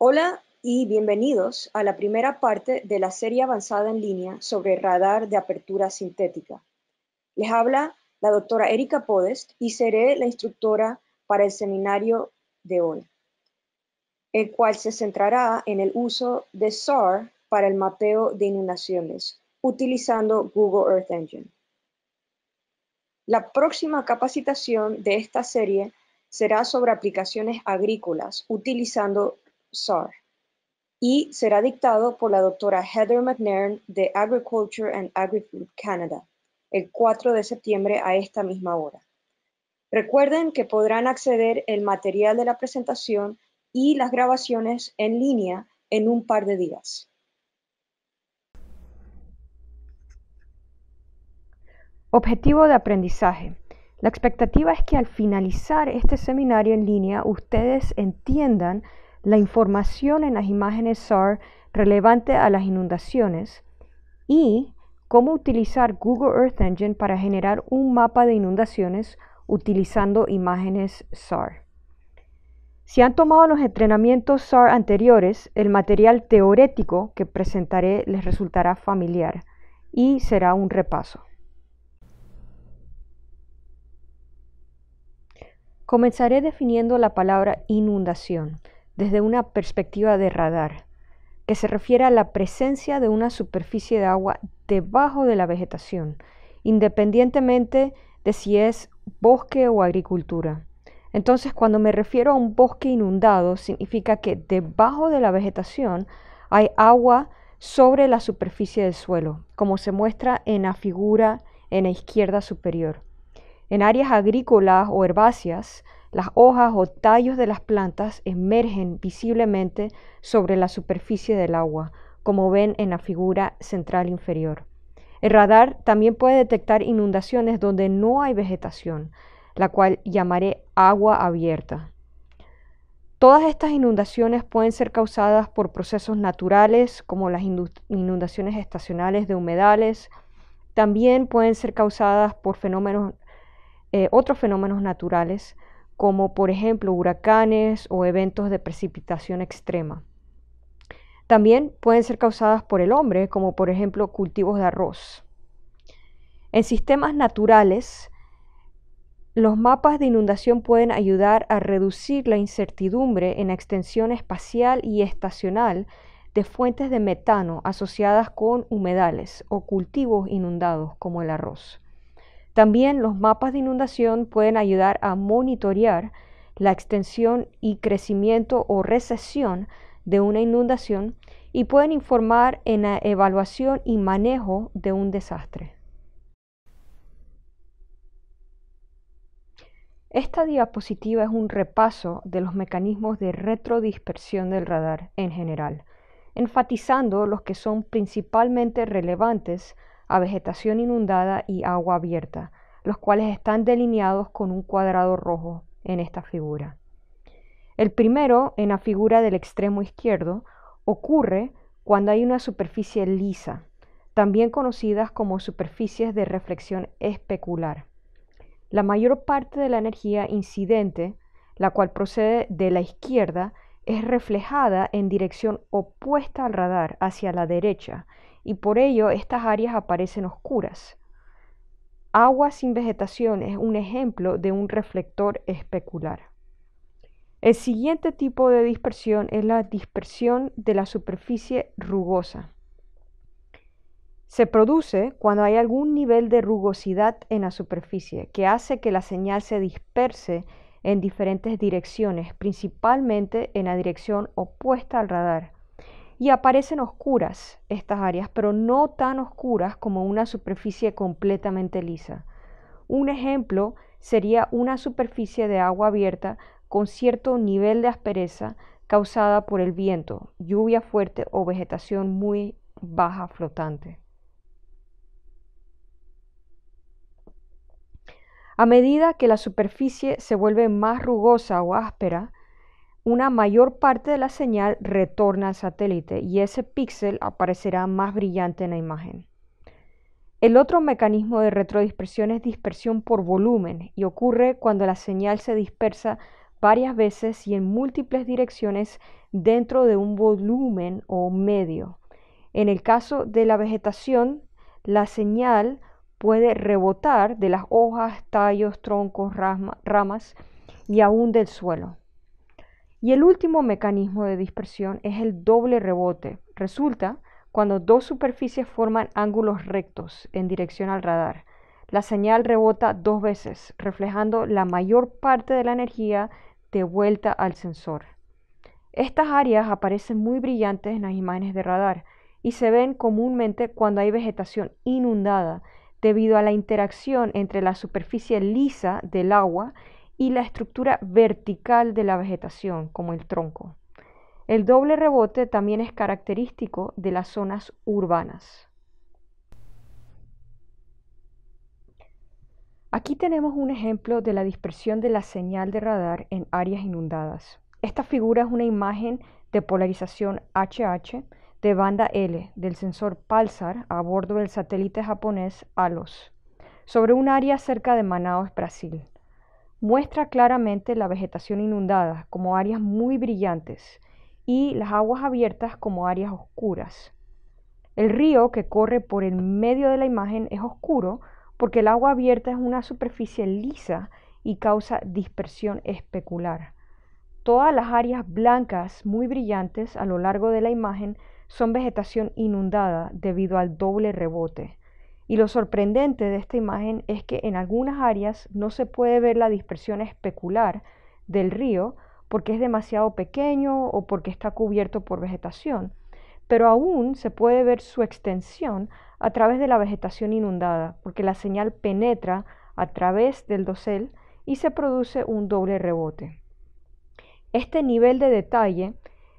Hola y bienvenidos a la primera parte de la serie avanzada en línea sobre radar de apertura sintética. Les habla la doctora Erika Podest y seré la instructora para el seminario de hoy, el cual se centrará en el uso de SAR para el mapeo de inundaciones utilizando Google Earth Engine. La próxima capacitación de esta serie será sobre aplicaciones agrícolas utilizando Sar y será dictado por la doctora Heather McNairn de Agriculture and Agri-Food Canada el 4 de septiembre a esta misma hora. Recuerden que podrán acceder el material de la presentación y las grabaciones en línea en un par de días. Objetivo de aprendizaje. La expectativa es que al finalizar este seminario en línea ustedes entiendan la información en las imágenes SAR relevante a las inundaciones y cómo utilizar Google Earth Engine para generar un mapa de inundaciones utilizando imágenes SAR. Si han tomado los entrenamientos SAR anteriores, el material teórico que presentaré les resultará familiar y será un repaso. Comenzaré definiendo la palabra inundación desde una perspectiva de radar, que se refiere a la presencia de una superficie de agua debajo de la vegetación, independientemente de si es bosque o agricultura. Entonces, cuando me refiero a un bosque inundado, significa que debajo de la vegetación hay agua sobre la superficie del suelo, como se muestra en la figura en la izquierda superior. En áreas agrícolas o herbáceas, las hojas o tallos de las plantas emergen visiblemente sobre la superficie del agua, como ven en la figura central inferior. El radar también puede detectar inundaciones donde no hay vegetación, la cual llamaré agua abierta. Todas estas inundaciones pueden ser causadas por procesos naturales como las inundaciones estacionales de humedales, también pueden ser causadas por eh, otros fenómenos naturales como por ejemplo huracanes o eventos de precipitación extrema. También pueden ser causadas por el hombre, como por ejemplo cultivos de arroz. En sistemas naturales, los mapas de inundación pueden ayudar a reducir la incertidumbre en la extensión espacial y estacional de fuentes de metano asociadas con humedales o cultivos inundados como el arroz. También los mapas de inundación pueden ayudar a monitorear la extensión y crecimiento o recesión de una inundación y pueden informar en la evaluación y manejo de un desastre. Esta diapositiva es un repaso de los mecanismos de retrodispersión del radar en general, enfatizando los que son principalmente relevantes a vegetación inundada y agua abierta, los cuales están delineados con un cuadrado rojo en esta figura. El primero, en la figura del extremo izquierdo, ocurre cuando hay una superficie lisa, también conocidas como superficies de reflexión especular. La mayor parte de la energía incidente, la cual procede de la izquierda, es reflejada en dirección opuesta al radar, hacia la derecha, y por ello estas áreas aparecen oscuras. Agua sin vegetación es un ejemplo de un reflector especular. El siguiente tipo de dispersión es la dispersión de la superficie rugosa. Se produce cuando hay algún nivel de rugosidad en la superficie que hace que la señal se disperse en diferentes direcciones, principalmente en la dirección opuesta al radar y aparecen oscuras estas áreas, pero no tan oscuras como una superficie completamente lisa. Un ejemplo sería una superficie de agua abierta con cierto nivel de aspereza causada por el viento, lluvia fuerte o vegetación muy baja flotante. A medida que la superficie se vuelve más rugosa o áspera, una mayor parte de la señal retorna al satélite y ese píxel aparecerá más brillante en la imagen. El otro mecanismo de retrodispersión es dispersión por volumen y ocurre cuando la señal se dispersa varias veces y en múltiples direcciones dentro de un volumen o medio. En el caso de la vegetación, la señal puede rebotar de las hojas, tallos, troncos, ramas y aún del suelo. Y el último mecanismo de dispersión es el doble rebote. Resulta cuando dos superficies forman ángulos rectos en dirección al radar. La señal rebota dos veces, reflejando la mayor parte de la energía de vuelta al sensor. Estas áreas aparecen muy brillantes en las imágenes de radar y se ven comúnmente cuando hay vegetación inundada debido a la interacción entre la superficie lisa del agua y la estructura vertical de la vegetación, como el tronco. El doble rebote también es característico de las zonas urbanas. Aquí tenemos un ejemplo de la dispersión de la señal de radar en áreas inundadas. Esta figura es una imagen de polarización HH de banda L del sensor PALSAR a bordo del satélite japonés ALOS sobre un área cerca de Manaos, Brasil muestra claramente la vegetación inundada como áreas muy brillantes y las aguas abiertas como áreas oscuras. El río que corre por el medio de la imagen es oscuro porque el agua abierta es una superficie lisa y causa dispersión especular. Todas las áreas blancas muy brillantes a lo largo de la imagen son vegetación inundada debido al doble rebote. Y lo sorprendente de esta imagen es que en algunas áreas no se puede ver la dispersión especular del río porque es demasiado pequeño o porque está cubierto por vegetación, pero aún se puede ver su extensión a través de la vegetación inundada, porque la señal penetra a través del dosel y se produce un doble rebote. Este nivel de detalle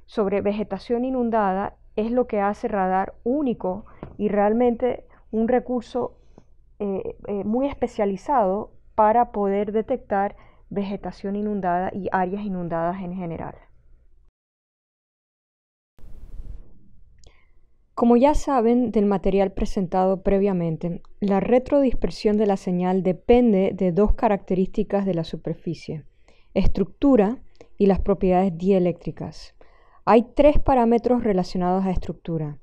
sobre vegetación inundada es lo que hace radar único y realmente un recurso eh, eh, muy especializado para poder detectar vegetación inundada y áreas inundadas en general. Como ya saben del material presentado previamente, la retrodispersión de la señal depende de dos características de la superficie, estructura y las propiedades dieléctricas. Hay tres parámetros relacionados a estructura,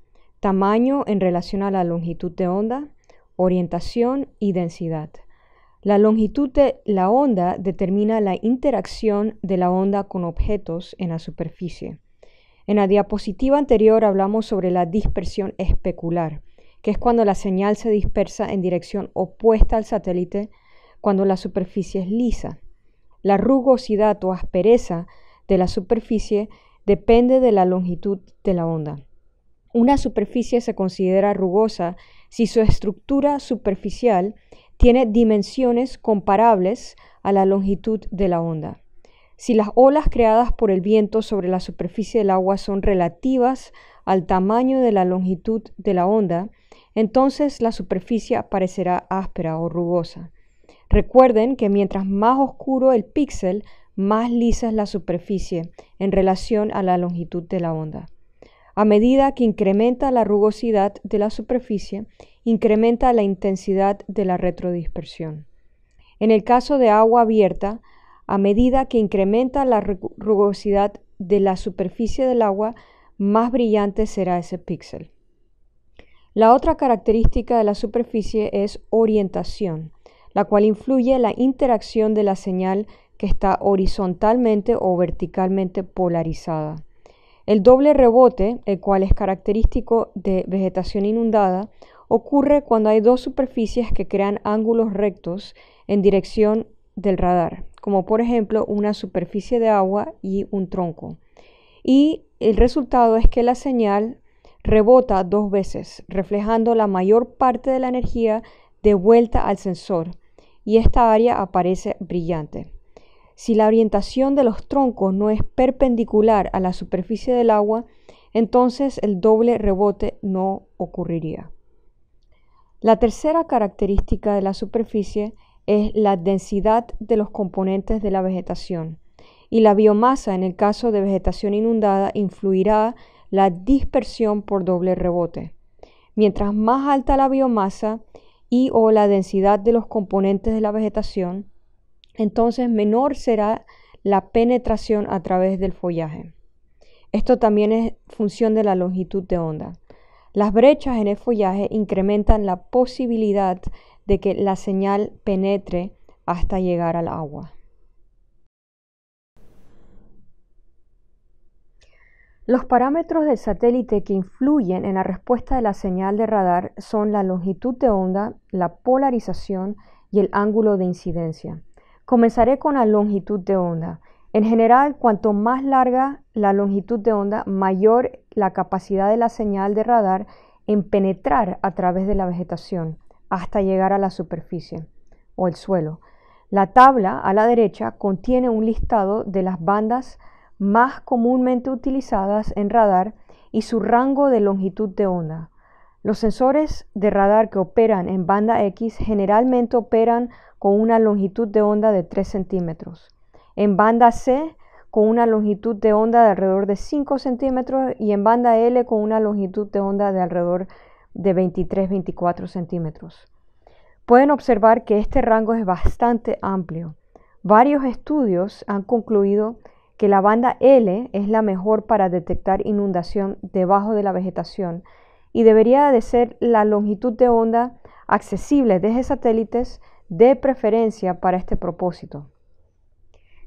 tamaño en relación a la longitud de onda, orientación y densidad. La longitud de la onda determina la interacción de la onda con objetos en la superficie. En la diapositiva anterior hablamos sobre la dispersión especular, que es cuando la señal se dispersa en dirección opuesta al satélite cuando la superficie es lisa. La rugosidad o aspereza de la superficie depende de la longitud de la onda. Una superficie se considera rugosa si su estructura superficial tiene dimensiones comparables a la longitud de la onda. Si las olas creadas por el viento sobre la superficie del agua son relativas al tamaño de la longitud de la onda, entonces la superficie parecerá áspera o rugosa. Recuerden que mientras más oscuro el píxel, más lisa es la superficie en relación a la longitud de la onda. A medida que incrementa la rugosidad de la superficie, incrementa la intensidad de la retrodispersión. En el caso de agua abierta, a medida que incrementa la rugosidad de la superficie del agua, más brillante será ese píxel. La otra característica de la superficie es orientación, la cual influye la interacción de la señal que está horizontalmente o verticalmente polarizada. El doble rebote, el cual es característico de vegetación inundada, ocurre cuando hay dos superficies que crean ángulos rectos en dirección del radar, como por ejemplo una superficie de agua y un tronco. Y el resultado es que la señal rebota dos veces, reflejando la mayor parte de la energía de vuelta al sensor, y esta área aparece brillante. Si la orientación de los troncos no es perpendicular a la superficie del agua, entonces el doble rebote no ocurriría. La tercera característica de la superficie es la densidad de los componentes de la vegetación y la biomasa en el caso de vegetación inundada influirá la dispersión por doble rebote. Mientras más alta la biomasa y o la densidad de los componentes de la vegetación, entonces menor será la penetración a través del follaje. Esto también es función de la longitud de onda. Las brechas en el follaje incrementan la posibilidad de que la señal penetre hasta llegar al agua. Los parámetros del satélite que influyen en la respuesta de la señal de radar son la longitud de onda, la polarización y el ángulo de incidencia. Comenzaré con la longitud de onda. En general, cuanto más larga la longitud de onda, mayor la capacidad de la señal de radar en penetrar a través de la vegetación hasta llegar a la superficie o el suelo. La tabla a la derecha contiene un listado de las bandas más comúnmente utilizadas en radar y su rango de longitud de onda. Los sensores de radar que operan en banda X generalmente operan con una longitud de onda de 3 centímetros. En banda C con una longitud de onda de alrededor de 5 centímetros y en banda L con una longitud de onda de alrededor de 23-24 centímetros. Pueden observar que este rango es bastante amplio. Varios estudios han concluido que la banda L es la mejor para detectar inundación debajo de la vegetación y debería de ser la longitud de onda accesible desde satélites de preferencia para este propósito.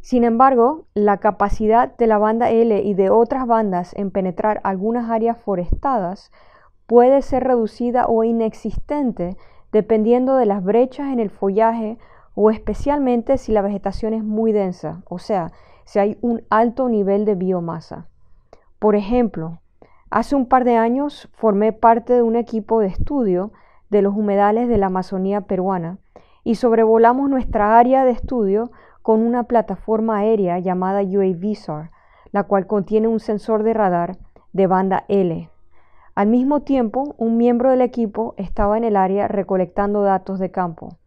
Sin embargo, la capacidad de la banda L y de otras bandas en penetrar algunas áreas forestadas puede ser reducida o inexistente dependiendo de las brechas en el follaje o especialmente si la vegetación es muy densa, o sea, si hay un alto nivel de biomasa. Por ejemplo, hace un par de años formé parte de un equipo de estudio de los humedales de la Amazonía peruana y sobrevolamos nuestra área de estudio con una plataforma aérea llamada UAVSAR, la cual contiene un sensor de radar de banda L. Al mismo tiempo, un miembro del equipo estaba en el área recolectando datos de campo.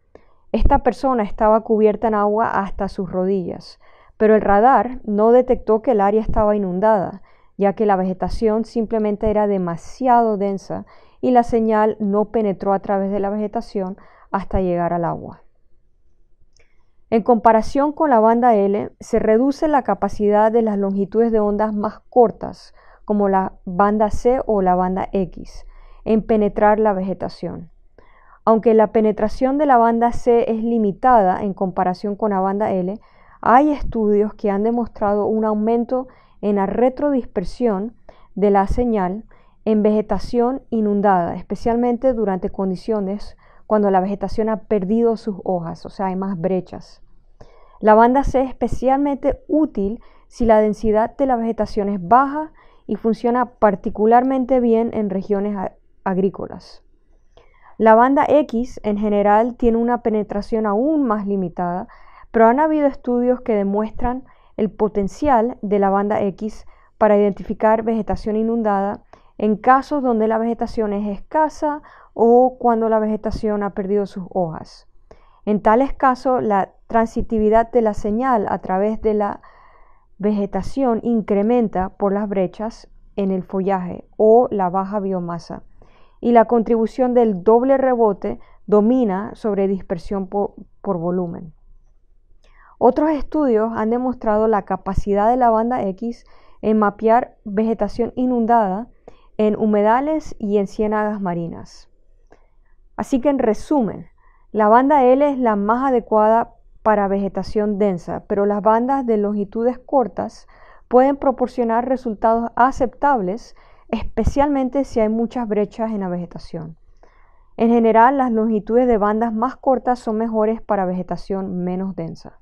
Esta persona estaba cubierta en agua hasta sus rodillas, pero el radar no detectó que el área estaba inundada, ya que la vegetación simplemente era demasiado densa y la señal no penetró a través de la vegetación hasta llegar al agua. En comparación con la banda L, se reduce la capacidad de las longitudes de ondas más cortas, como la banda C o la banda X, en penetrar la vegetación. Aunque la penetración de la banda C es limitada en comparación con la banda L, hay estudios que han demostrado un aumento en la retrodispersión de la señal en vegetación inundada, especialmente durante condiciones cuando la vegetación ha perdido sus hojas, o sea, hay más brechas. La banda C es especialmente útil si la densidad de la vegetación es baja y funciona particularmente bien en regiones agrícolas. La banda X en general tiene una penetración aún más limitada, pero han habido estudios que demuestran el potencial de la banda X para identificar vegetación inundada en casos donde la vegetación es escasa o cuando la vegetación ha perdido sus hojas. En tales casos, la transitividad de la señal a través de la vegetación incrementa por las brechas en el follaje o la baja biomasa y la contribución del doble rebote domina sobre dispersión por, volumen. Otros estudios han demostrado la capacidad de la banda X en mapear vegetación inundada en humedales y en ciénagas marinas. Así que en resumen, la banda L es la más adecuada para vegetación densa, pero las bandas de longitudes cortas pueden proporcionar resultados aceptables, especialmente si hay muchas brechas en la vegetación. En general, las longitudes de bandas más cortas son mejores para vegetación menos densa.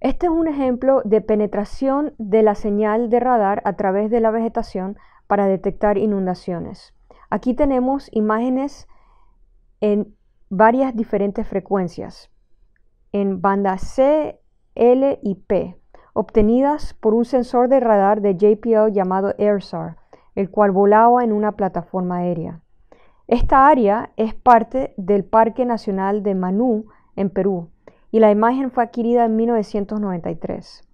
Este es un ejemplo de penetración de la señal de radar a través de la vegetación para detectar inundaciones. Aquí tenemos imágenes en varias diferentes frecuencias, en bandas C, L y P, obtenidas por un sensor de radar de JPL llamado AirSAR, el cual volaba en una plataforma aérea. Esta área es parte del Parque Nacional de Manú en Perú, y la imagen fue adquirida en 1993.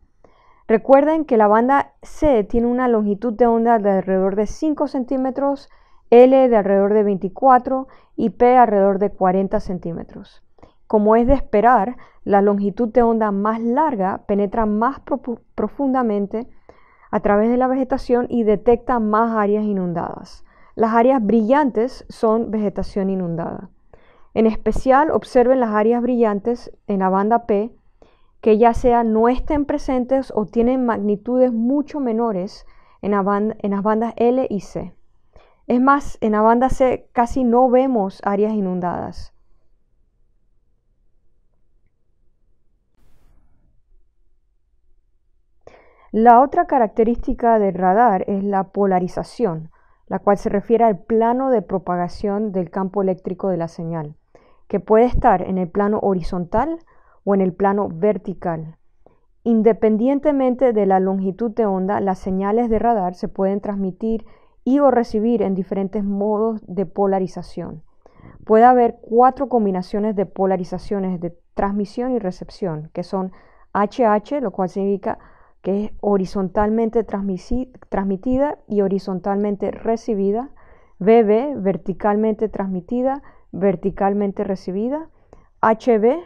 Recuerden que la banda C tiene una longitud de onda de alrededor de 5 centímetros, L de alrededor de 24 y P alrededor de 40 centímetros. Como es de esperar, la longitud de onda más larga penetra más profundamente a través de la vegetación y detecta más áreas inundadas. Las áreas brillantes son vegetación inundada. En especial, observen las áreas brillantes en la banda P que ya sea no estén presentes o tienen magnitudes mucho menores en, las bandas L y C. Es más, en la banda C casi no vemos áreas inundadas. La otra característica del radar es la polarización, la cual se refiere al plano de propagación del campo eléctrico de la señal que puede estar en el plano horizontal o en el plano vertical. Independientemente de la longitud de onda, las señales de radar se pueden transmitir y o recibir en diferentes modos de polarización. Puede haber cuatro combinaciones de polarizaciones de transmisión y recepción, que son HH, lo cual significa que es horizontalmente transmitida y horizontalmente recibida, BB, verticalmente transmitida, verticalmente recibida, HB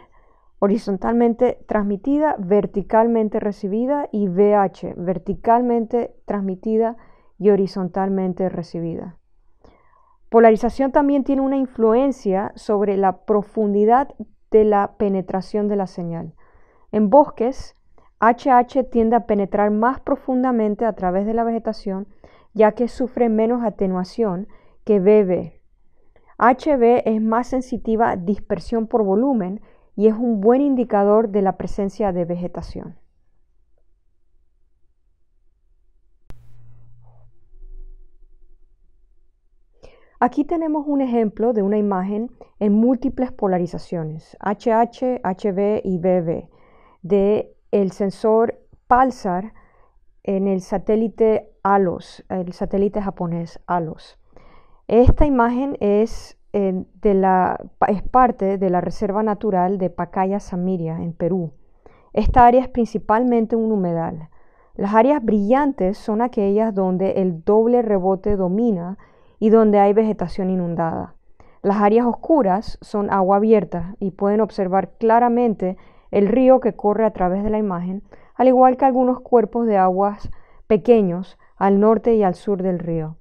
horizontalmente transmitida, verticalmente recibida y VH verticalmente transmitida y horizontalmente recibida. Polarización también tiene una influencia sobre la profundidad de la penetración de la señal. En bosques, HH tiende a penetrar más profundamente a través de la vegetación, ya que sufre menos atenuación que BB. HB es más sensitiva a dispersión por volumen y es un buen indicador de la presencia de vegetación. Aquí tenemos un ejemplo de una imagen en múltiples polarizaciones, HH, HB y BB, de el sensor PALSAR en el satélite ALOS, el satélite japonés ALOS. Esta imagen es, eh, de la, es parte de la Reserva Natural de Pacaya Samiria, en Perú. Esta área es principalmente un humedal. Las áreas brillantes son aquellas donde el doble rebote domina y donde hay vegetación inundada. Las áreas oscuras son agua abierta y pueden observar claramente el río que corre a través de la imagen, al igual que algunos cuerpos de aguas pequeños al norte y al sur del río.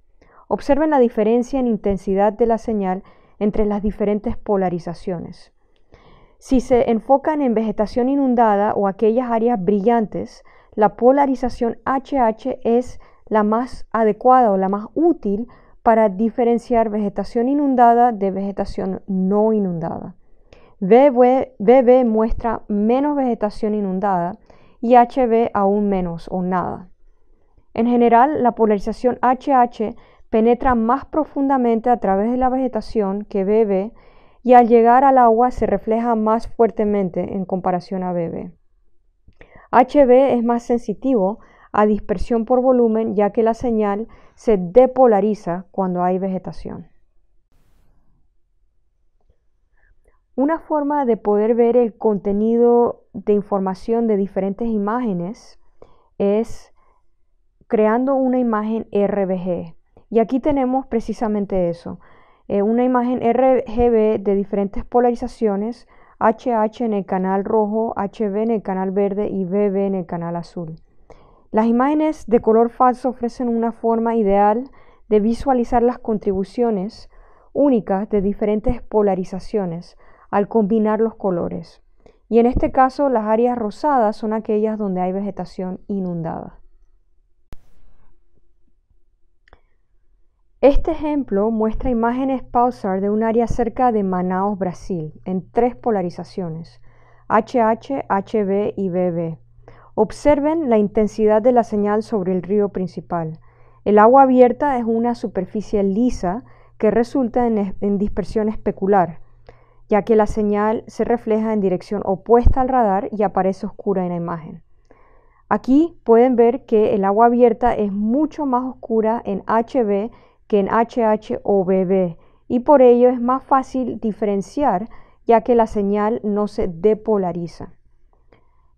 Observen la diferencia en intensidad de la señal entre las diferentes polarizaciones. Si se enfocan en vegetación inundada o aquellas áreas brillantes, la polarización HH es la más adecuada o la más útil para diferenciar vegetación inundada de vegetación no inundada. BB, muestra menos vegetación inundada y HB aún menos o nada. En general, la polarización HH penetra más profundamente a través de la vegetación que bebe y al llegar al agua se refleja más fuertemente en comparación a BB. HB es más sensitivo a dispersión por volumen ya que la señal se depolariza cuando hay vegetación. Una forma de poder ver el contenido de información de diferentes imágenes es creando una imagen RBG, y aquí tenemos precisamente eso, eh, una imagen RGB de diferentes polarizaciones, HH en el canal rojo, HB en el canal verde y BB en el canal azul. Las imágenes de color falso ofrecen una forma ideal de visualizar las contribuciones únicas de diferentes polarizaciones al combinar los colores. Y en este caso las áreas rosadas son aquellas donde hay vegetación inundada. Este ejemplo muestra imágenes PAUSAR de un área cerca de Manaos, Brasil, en tres polarizaciones, HH, HB y BB. Observen la intensidad de la señal sobre el río principal. El agua abierta es una superficie lisa que resulta en, en dispersión especular, ya que la señal se refleja en dirección opuesta al radar y aparece oscura en la imagen. Aquí pueden ver que el agua abierta es mucho más oscura en HB que en HH o BB y por ello es más fácil diferenciar ya que la señal no se depolariza.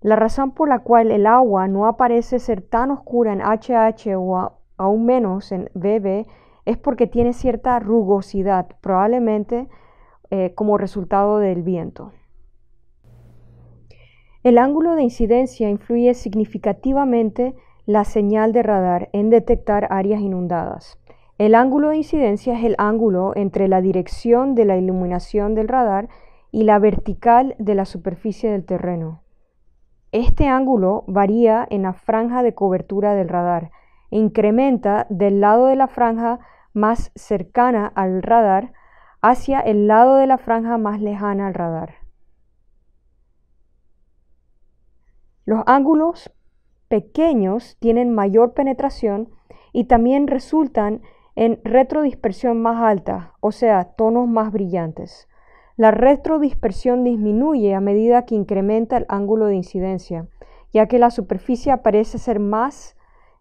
La razón por la cual el agua no aparece ser tan oscura en HH o aún menos en BB es porque tiene cierta rugosidad, probablemente eh, como resultado del viento. El ángulo de incidencia influye significativamente la señal de radar en detectar áreas inundadas. El ángulo de incidencia es el ángulo entre la dirección de la iluminación del radar y la vertical de la superficie del terreno. Este ángulo varía en la franja de cobertura del radar e incrementa del lado de la franja más cercana al radar hacia el lado de la franja más lejana al radar. Los ángulos pequeños tienen mayor penetración y también resultan en retrodispersión más alta, o sea, tonos más brillantes. La retrodispersión disminuye a medida que incrementa el ángulo de incidencia, ya que la superficie parece ser más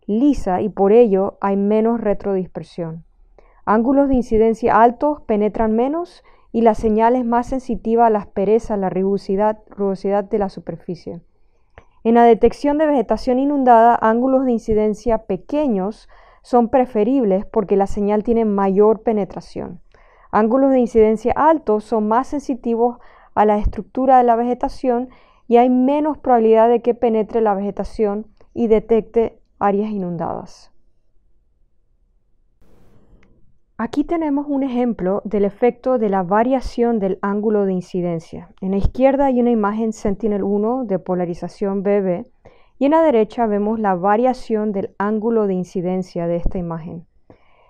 lisa y por ello hay menos retrodispersión. Ángulos de incidencia altos penetran menos y la señal es más sensitiva a la aspereza, la rugosidad de la superficie. En la detección de vegetación inundada, ángulos de incidencia pequeños son preferibles porque la señal tiene mayor penetración. Ángulos de incidencia altos son más sensitivos a la estructura de la vegetación y hay menos probabilidad de que penetre la vegetación y detecte áreas inundadas. Aquí tenemos un ejemplo del efecto de la variación del ángulo de incidencia. En la izquierda hay una imagen Sentinel-1 de polarización BB y en la derecha vemos la variación del ángulo de incidencia de esta imagen.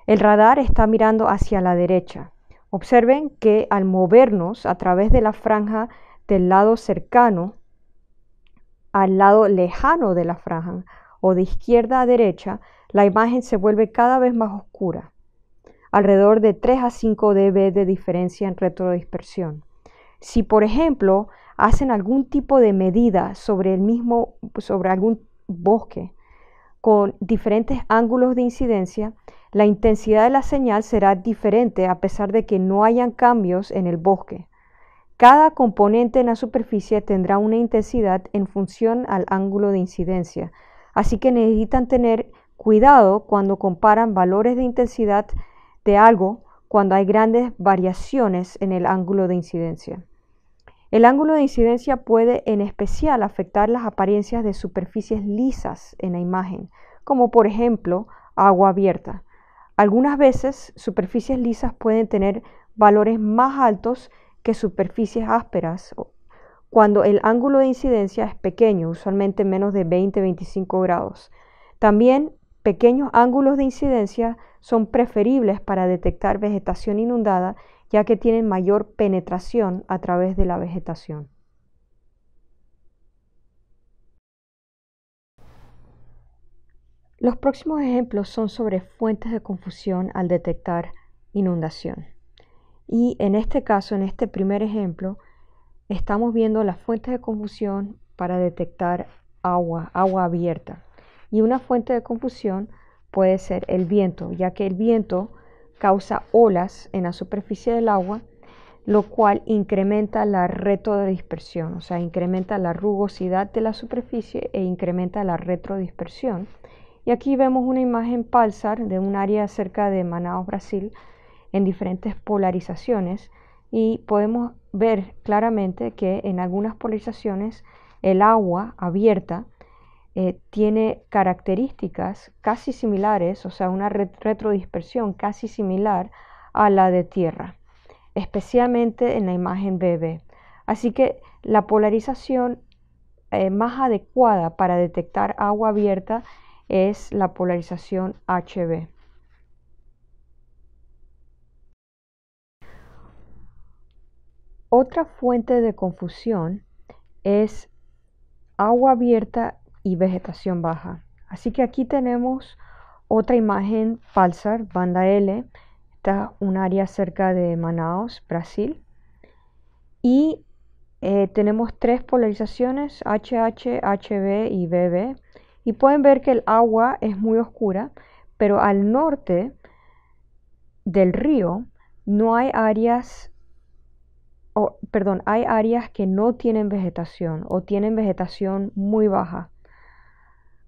El radar está mirando hacia la derecha. Observen que al movernos a través de la franja del lado cercano al lado lejano de la franja o de izquierda a derecha, la imagen se vuelve cada vez más oscura, alrededor de 3 a 5 dB de diferencia en retrodispersión. Si por ejemplo hacen algún tipo de medida sobre el mismo, sobre algún bosque con diferentes ángulos de incidencia, la intensidad de la señal será diferente a pesar de que no hayan cambios en el bosque. Cada componente en la superficie tendrá una intensidad en función al ángulo de incidencia, así que necesitan tener cuidado cuando comparan valores de intensidad de algo cuando hay grandes variaciones en el ángulo de incidencia. El ángulo de incidencia puede en especial afectar las apariencias de superficies lisas en la imagen, como por ejemplo agua abierta. Algunas veces superficies lisas pueden tener valores más altos que superficies ásperas cuando el ángulo de incidencia es pequeño, usualmente menos de 20-25 grados. También pequeños ángulos de incidencia son preferibles para detectar vegetación inundada ya que tienen mayor penetración a través de la vegetación. Los próximos ejemplos son sobre fuentes de confusión al detectar inundación. Y en este caso, en este primer ejemplo, estamos viendo las fuentes de confusión para detectar agua, agua abierta. Y una fuente de confusión puede ser el viento, ya que el viento causa olas en la superficie del agua, lo cual incrementa la retrodispersión, o sea, incrementa la rugosidad de la superficie e incrementa la retrodispersión. Y aquí vemos una imagen palsar de un área cerca de Manaus, Brasil, en diferentes polarizaciones y podemos ver claramente que en algunas polarizaciones el agua abierta eh, tiene características casi similares, o sea, una retrodispersión casi similar a la de Tierra, especialmente en la imagen BB. Así que la polarización eh, más adecuada para detectar agua abierta es la polarización HB. Otra fuente de confusión es agua abierta y vegetación baja. Así que aquí tenemos otra imagen Palsar, banda L. Está un área cerca de Manaus, Brasil. Y eh, tenemos tres polarizaciones, HH, HB y BB. Y pueden ver que el agua es muy oscura, pero al norte del río no hay áreas, o, perdón, hay áreas que no tienen vegetación o tienen vegetación muy baja.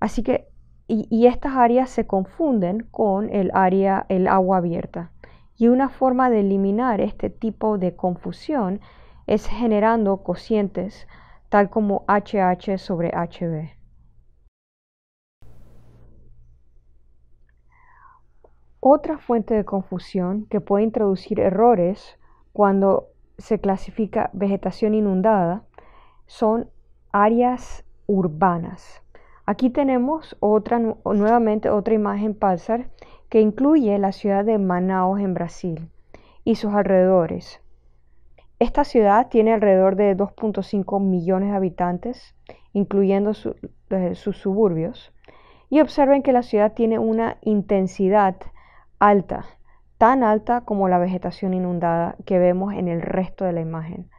Así que, y, estas áreas se confunden con el área, el agua abierta. Y una forma de eliminar este tipo de confusión es generando cocientes tal como HH sobre HB. Otra fuente de confusión que puede introducir errores cuando se clasifica vegetación inundada son áreas urbanas. Aquí tenemos otra, nuevamente otra imagen Pulsar que incluye la ciudad de Manaus en Brasil y sus alrededores. Esta ciudad tiene alrededor de 2.5 millones de habitantes, incluyendo eh, sus suburbios, y observen que la ciudad tiene una intensidad alta, tan alta como la vegetación inundada que vemos en el resto de la imagen.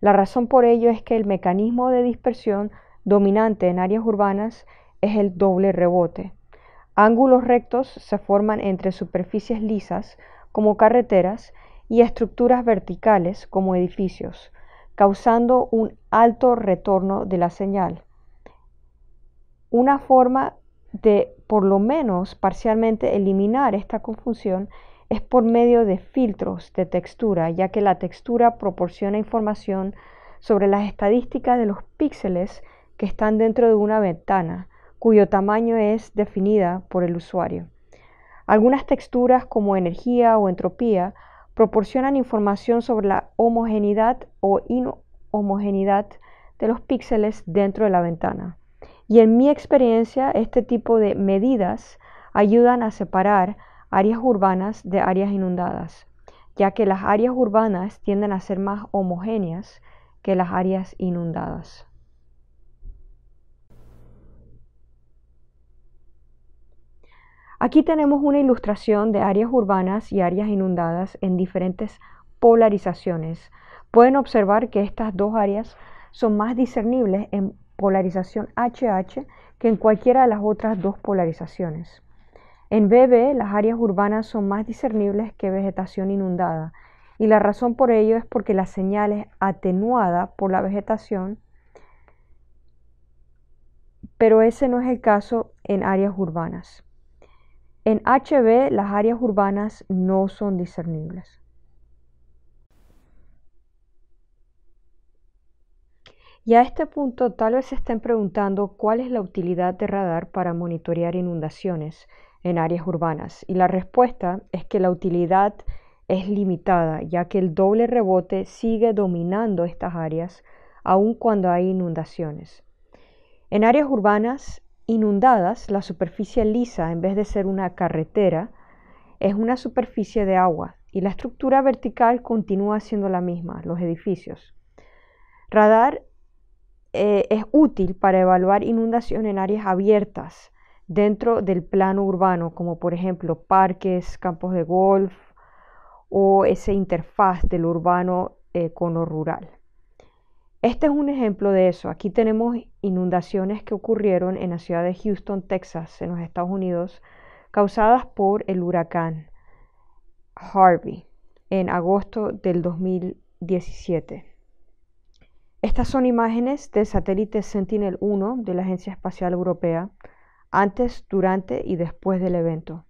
La razón por ello es que el mecanismo de dispersión dominante en áreas urbanas es el doble rebote. Ángulos rectos se forman entre superficies lisas, como carreteras, y estructuras verticales, como edificios, causando un alto retorno de la señal. Una forma de, por lo menos parcialmente, eliminar esta confusión es por medio de filtros de textura, ya que la textura proporciona información sobre las estadísticas de los píxeles que están dentro de una ventana cuyo tamaño es definida por el usuario. Algunas texturas como energía o entropía proporcionan información sobre la homogeneidad o inhomogeneidad de los píxeles dentro de la ventana. Y en mi experiencia, este tipo de medidas ayudan a separar áreas urbanas de áreas inundadas, ya que las áreas urbanas tienden a ser más homogéneas que las áreas inundadas. Aquí tenemos una ilustración de áreas urbanas y áreas inundadas en diferentes polarizaciones. Pueden observar que estas dos áreas son más discernibles en polarización HH que en cualquiera de las otras dos polarizaciones. En BB las áreas urbanas son más discernibles que vegetación inundada y la razón por ello es porque la señal es atenuada por la vegetación, pero ese no es el caso en áreas urbanas. En HB las áreas urbanas no son discernibles. Y a este punto tal vez se estén preguntando cuál es la utilidad de radar para monitorear inundaciones en áreas urbanas. Y la respuesta es que la utilidad es limitada, ya que el doble rebote sigue dominando estas áreas aun cuando hay inundaciones. En áreas urbanas, inundadas, la superficie lisa, en vez de ser una carretera, es una superficie de agua y la estructura vertical continúa siendo la misma, los edificios. Radar eh, es útil para evaluar inundación en áreas abiertas dentro del plano urbano, como por ejemplo parques, campos de golf o esa interfaz del urbano eh, con lo rural. Este es un ejemplo de eso. Aquí tenemos inundaciones que ocurrieron en la ciudad de Houston, Texas, en los Estados Unidos, causadas por el huracán Harvey en agosto del 2017. Estas son imágenes del satélite Sentinel-1 de la Agencia Espacial Europea, antes, durante y después del evento.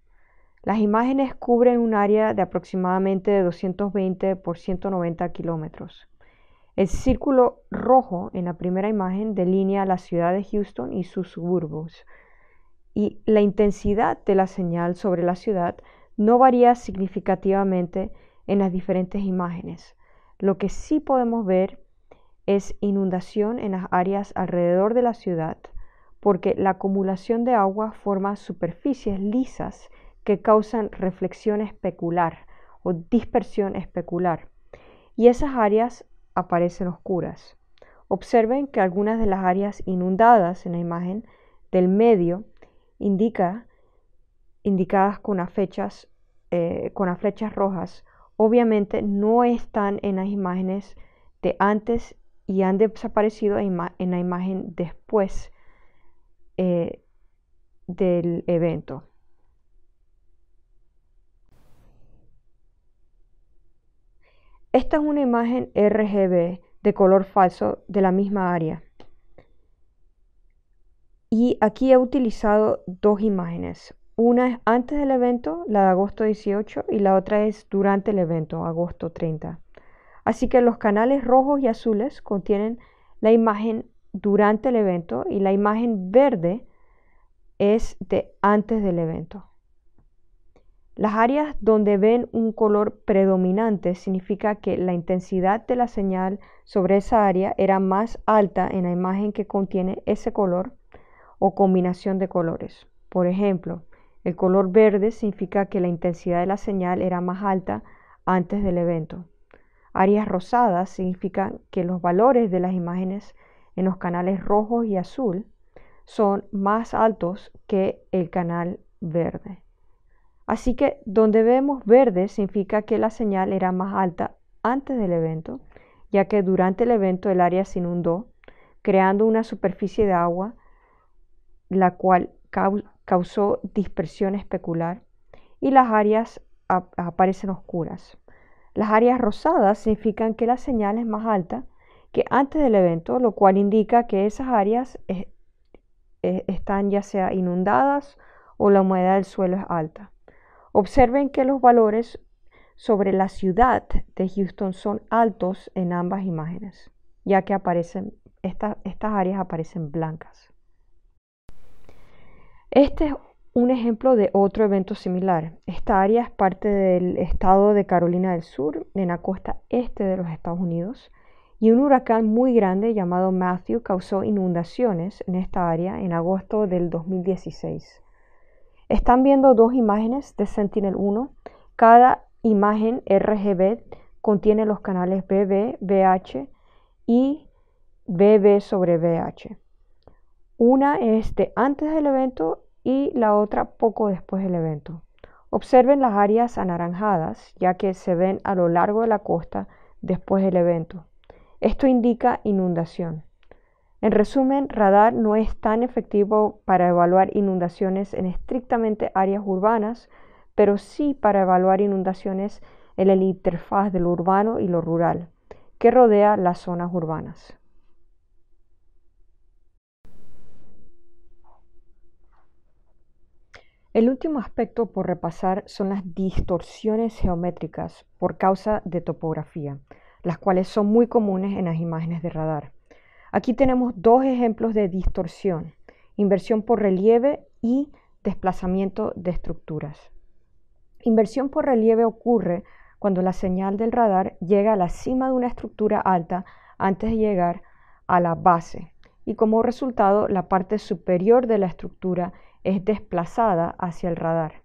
Las imágenes cubren un área de aproximadamente 220 por 190 kilómetros. El círculo rojo en la primera imagen delinea la ciudad de Houston y sus suburbios. Y la intensidad de la señal sobre la ciudad no varía significativamente en las diferentes imágenes. Lo que sí podemos ver es inundación en las áreas alrededor de la ciudad, porque la acumulación de agua forma superficies lisas que causan reflexión especular o dispersión especular. Y esas áreas aparecen oscuras. Observen que algunas de las áreas inundadas en la imagen del medio indicadas eh, con las, flechas rojas, obviamente no están en las imágenes de antes y han desaparecido en la imagen después eh, del evento. Esta es una imagen RGB de color falso de la misma área. Y aquí he utilizado dos imágenes. Una es antes del evento, la de agosto 18, y la otra es durante el evento, agosto 30. Así que los canales rojos y azules contienen la imagen durante el evento y la imagen verde es de antes del evento. Las áreas donde ven un color predominante significa que la intensidad de la señal sobre esa área era más alta en la imagen que contiene ese color o combinación de colores. Por ejemplo, el color verde significa que la intensidad de la señal era más alta antes del evento. Áreas rosadas significan que los valores de las imágenes en los canales rojos y azul son más altos que el canal verde. Así que donde vemos verde significa que la señal era más alta antes del evento, ya que durante el evento el área se inundó, creando una superficie de agua, la cual causó dispersión especular, y las áreas aparecen oscuras. Las áreas rosadas significan que la señal es más alta que antes del evento, lo cual indica que esas áreas e-, están ya sea inundadas o la humedad del suelo es alta. Observen que los valores sobre la ciudad de Houston son altos en ambas imágenes, ya que aparecen, estas áreas aparecen blancas. Este es un ejemplo de otro evento similar. Esta área es parte del estado de Carolina del Sur, en la costa este de los Estados Unidos, y un huracán muy grande llamado Matthew causó inundaciones en esta área en agosto del 2016. Están viendo dos imágenes de Sentinel-1. Cada imagen RGB contiene los canales BB, BH y BB sobre BH. Una es de antes del evento y la otra poco después del evento. Observen las áreas anaranjadas, ya que se ven a lo largo de la costa después del evento. Esto indica inundación. En resumen, radar no es tan efectivo para evaluar inundaciones en estrictamente áreas urbanas, pero sí para evaluar inundaciones en la interfaz de lo urbano y lo rural, que rodea las zonas urbanas. El último aspecto por repasar son las distorsiones geométricas por causa de topografía, las cuales son muy comunes en las imágenes de radar. Aquí tenemos dos ejemplos de distorsión, inversión por relieve y desplazamiento de estructuras. Inversión por relieve ocurre cuando la señal del radar llega a la cima de una estructura alta antes de llegar a la base y como resultado la parte superior de la estructura es desplazada hacia el radar.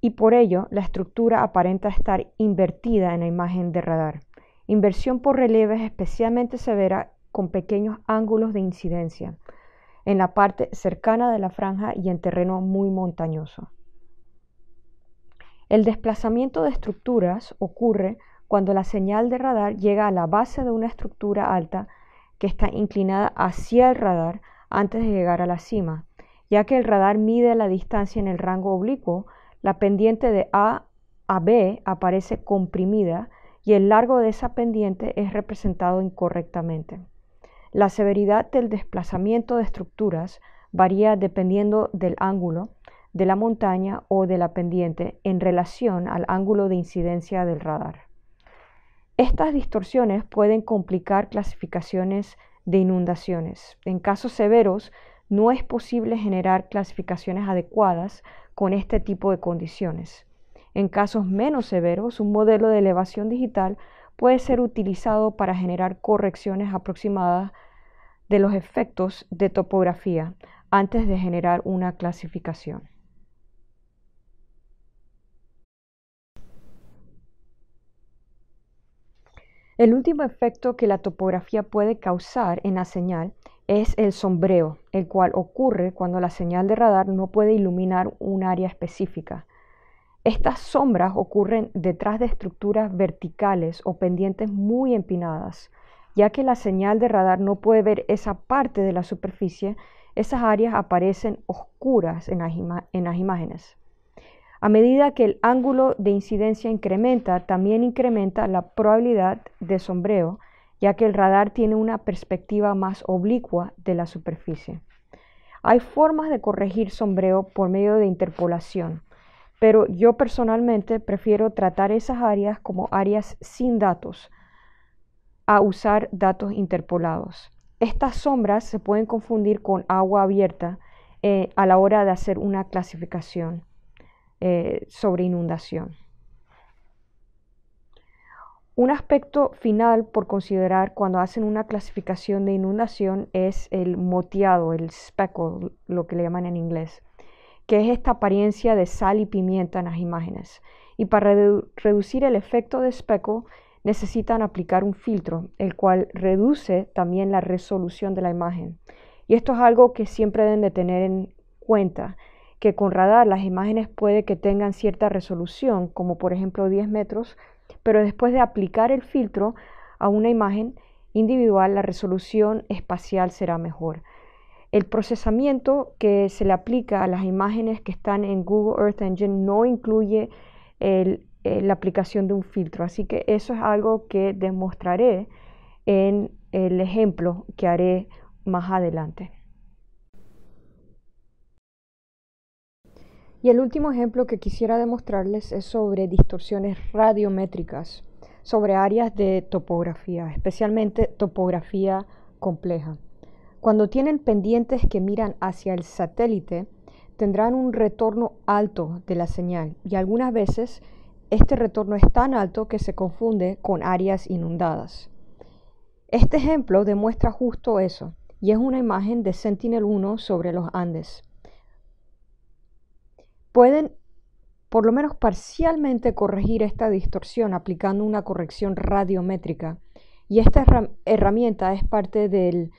Y por ello la estructura aparenta estar invertida en la imagen de radar. Inversión por relieve es especialmente severa con pequeños ángulos de incidencia en la parte cercana de la franja y en terreno muy montañoso. El desplazamiento de estructuras ocurre cuando la señal de radar llega a la base de una estructura alta que está inclinada hacia el radar antes de llegar a la cima, ya que el radar mide la distancia en el rango oblicuo, la pendiente de A a B aparece comprimida y el largo de esa pendiente es representado incorrectamente. La severidad del desplazamiento de estructuras varía dependiendo del ángulo de la montaña o de la pendiente en relación al ángulo de incidencia del radar. Estas distorsiones pueden complicar clasificaciones de inundaciones. En casos severos, no es posible generar clasificaciones adecuadas con este tipo de condiciones. En casos menos severos, un modelo de elevación digital puede ser utilizado para generar correcciones aproximadas de los efectos de topografía antes de generar una clasificación. El último efecto que la topografía puede causar en la señal es el sombreo, el cual ocurre cuando la señal de radar no puede iluminar un área específica. Estas sombras ocurren detrás de estructuras verticales o pendientes muy empinadas, ya que la señal de radar no puede ver esa parte de la superficie, esas áreas aparecen oscuras en las, imágenes. A medida que el ángulo de incidencia incrementa, también incrementa la probabilidad de sombreo, ya que el radar tiene una perspectiva más oblicua de la superficie. Hay formas de corregir sombreo por medio de interpolación pero yo personalmente prefiero tratar esas áreas como áreas sin datos a usar datos interpolados. Estas sombras se pueden confundir con agua abierta eh, a la hora de hacer una clasificación eh, sobre inundación. Un aspecto final por considerar cuando hacen una clasificación de inundación es el moteado, el speckle, lo que le llaman en inglés que es esta apariencia de sal y pimienta en las imágenes. Y para reducir el efecto de espejo, necesitan aplicar un filtro, el cual reduce también la resolución de la imagen. Y esto es algo que siempre deben de tener en cuenta, que con radar las imágenes puede que tengan cierta resolución, como por ejemplo 10 metros, pero después de aplicar el filtro a una imagen individual, la resolución espacial será mejor. El procesamiento que se le aplica a las imágenes que están en Google Earth Engine no incluye eh, la aplicación de un filtro, así que eso es algo que demostraré en el ejemplo que haré más adelante. Y el último ejemplo que quisiera demostrarles es sobre distorsiones radiométricas, sobre áreas de topografía, especialmente topografía compleja. Cuando tienen pendientes que miran hacia el satélite, tendrán un retorno alto de la señal y algunas veces este retorno es tan alto que se confunde con áreas inundadas. Este ejemplo demuestra justo eso y es una imagen de Sentinel-1 sobre los Andes. Pueden por lo menos parcialmente corregir esta distorsión aplicando una corrección radiométrica y esta herramienta es parte del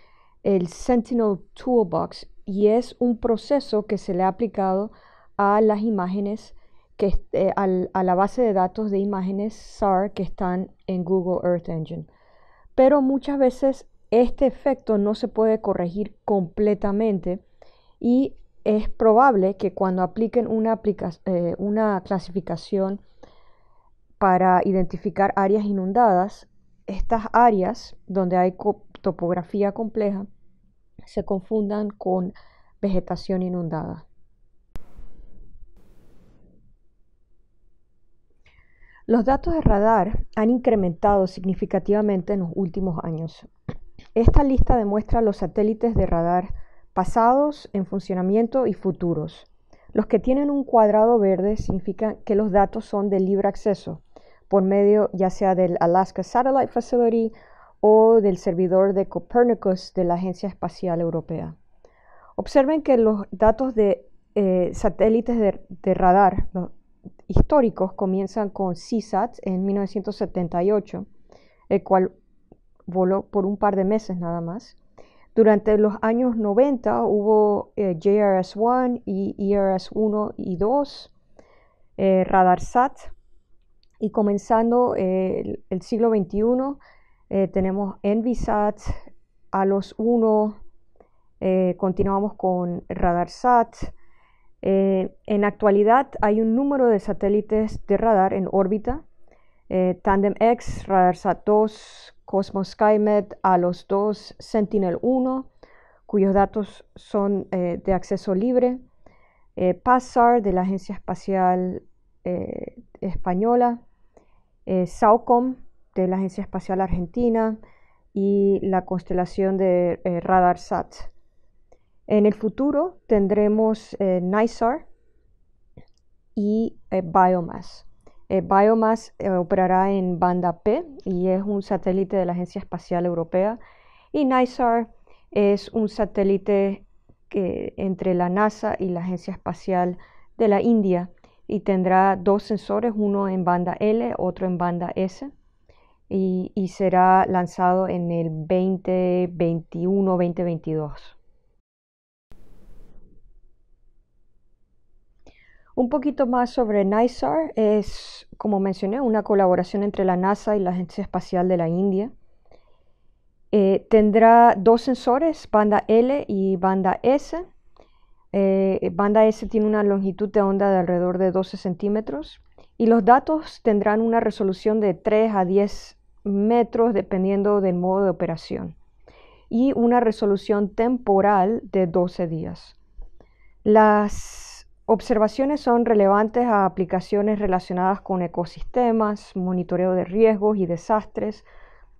el Sentinel Toolbox y es un proceso que se le ha aplicado a las imágenes, que, eh, a la base de datos de imágenes SAR que están en Google Earth Engine. Pero muchas veces este efecto no se puede corregir completamente y es probable que cuando apliquen una, eh, clasificación para identificar áreas inundadas, estas áreas donde hay topografía compleja se confundan con vegetación inundada. Los datos de radar han incrementado significativamente en los últimos años. Esta lista demuestra los satélites de radar pasados, en funcionamiento y futuros. Los que tienen un cuadrado verde significan que los datos son de libre acceso, por medio ya sea del Alaska Satellite Facility o del servidor de Copernicus de la Agencia Espacial Europea. Observen que los datos de eh, satélites de, radar históricos comienzan con CSAT en 1978, el cual voló por un par de meses nada más. Durante los años 90 hubo eh, JRS-1 y ers 1 y 2, eh, Radar RadarSat, y comenzando el, el, siglo XXI eh, tenemos Envisat, ALOS 1, eh, continuamos con RadarSat. Eh, en actualidad hay un número de satélites de radar en órbita, Tandem X, RadarSat 2, Cosmos SkyMed, ALOS 2, Sentinel 1, cuyos datos son de acceso libre, PASAR de la Agencia Espacial Española, SAOCOM, de la Agencia Espacial Argentina y la constelación de eh, RadarSat. En el futuro tendremos eh, NISAR y eh, Biomass. Biomass operará en banda P y es un satélite de la Agencia Espacial Europea. Y NISAR es un satélite que, entre la NASA y la Agencia Espacial de la India y tendrá dos sensores, uno en banda L, otro en banda S y, será lanzado en el 2021-2022. Un poquito más sobre NISAR. Es, como mencioné, una colaboración entre la NASA y la Agencia Espacial de la India. Eh, tendrá dos sensores, banda L y banda S. Eh, banda S tiene una longitud de onda de alrededor de 12 centímetros y los datos tendrán una resolución de 3 a 10 metros dependiendo del modo de operación y una resolución temporal de 12 días. Las observaciones son relevantes a aplicaciones relacionadas con ecosistemas, monitoreo de riesgos y desastres,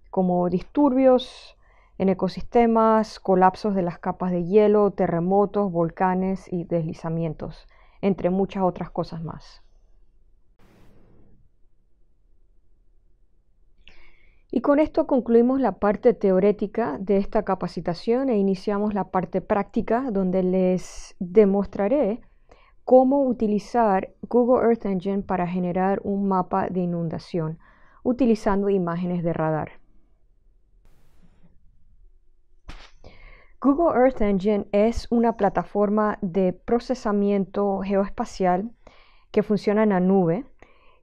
como disturbios en ecosistemas, colapsos de las capas de hielo, terremotos, volcanes y deslizamientos, entre muchas otras cosas más. Y con esto concluimos la parte teórica de esta capacitación e iniciamos la parte práctica donde les demostraré cómo utilizar Google Earth Engine para generar un mapa de inundación utilizando imágenes de radar. Google Earth Engine es una plataforma de procesamiento geoespacial que funciona en la nube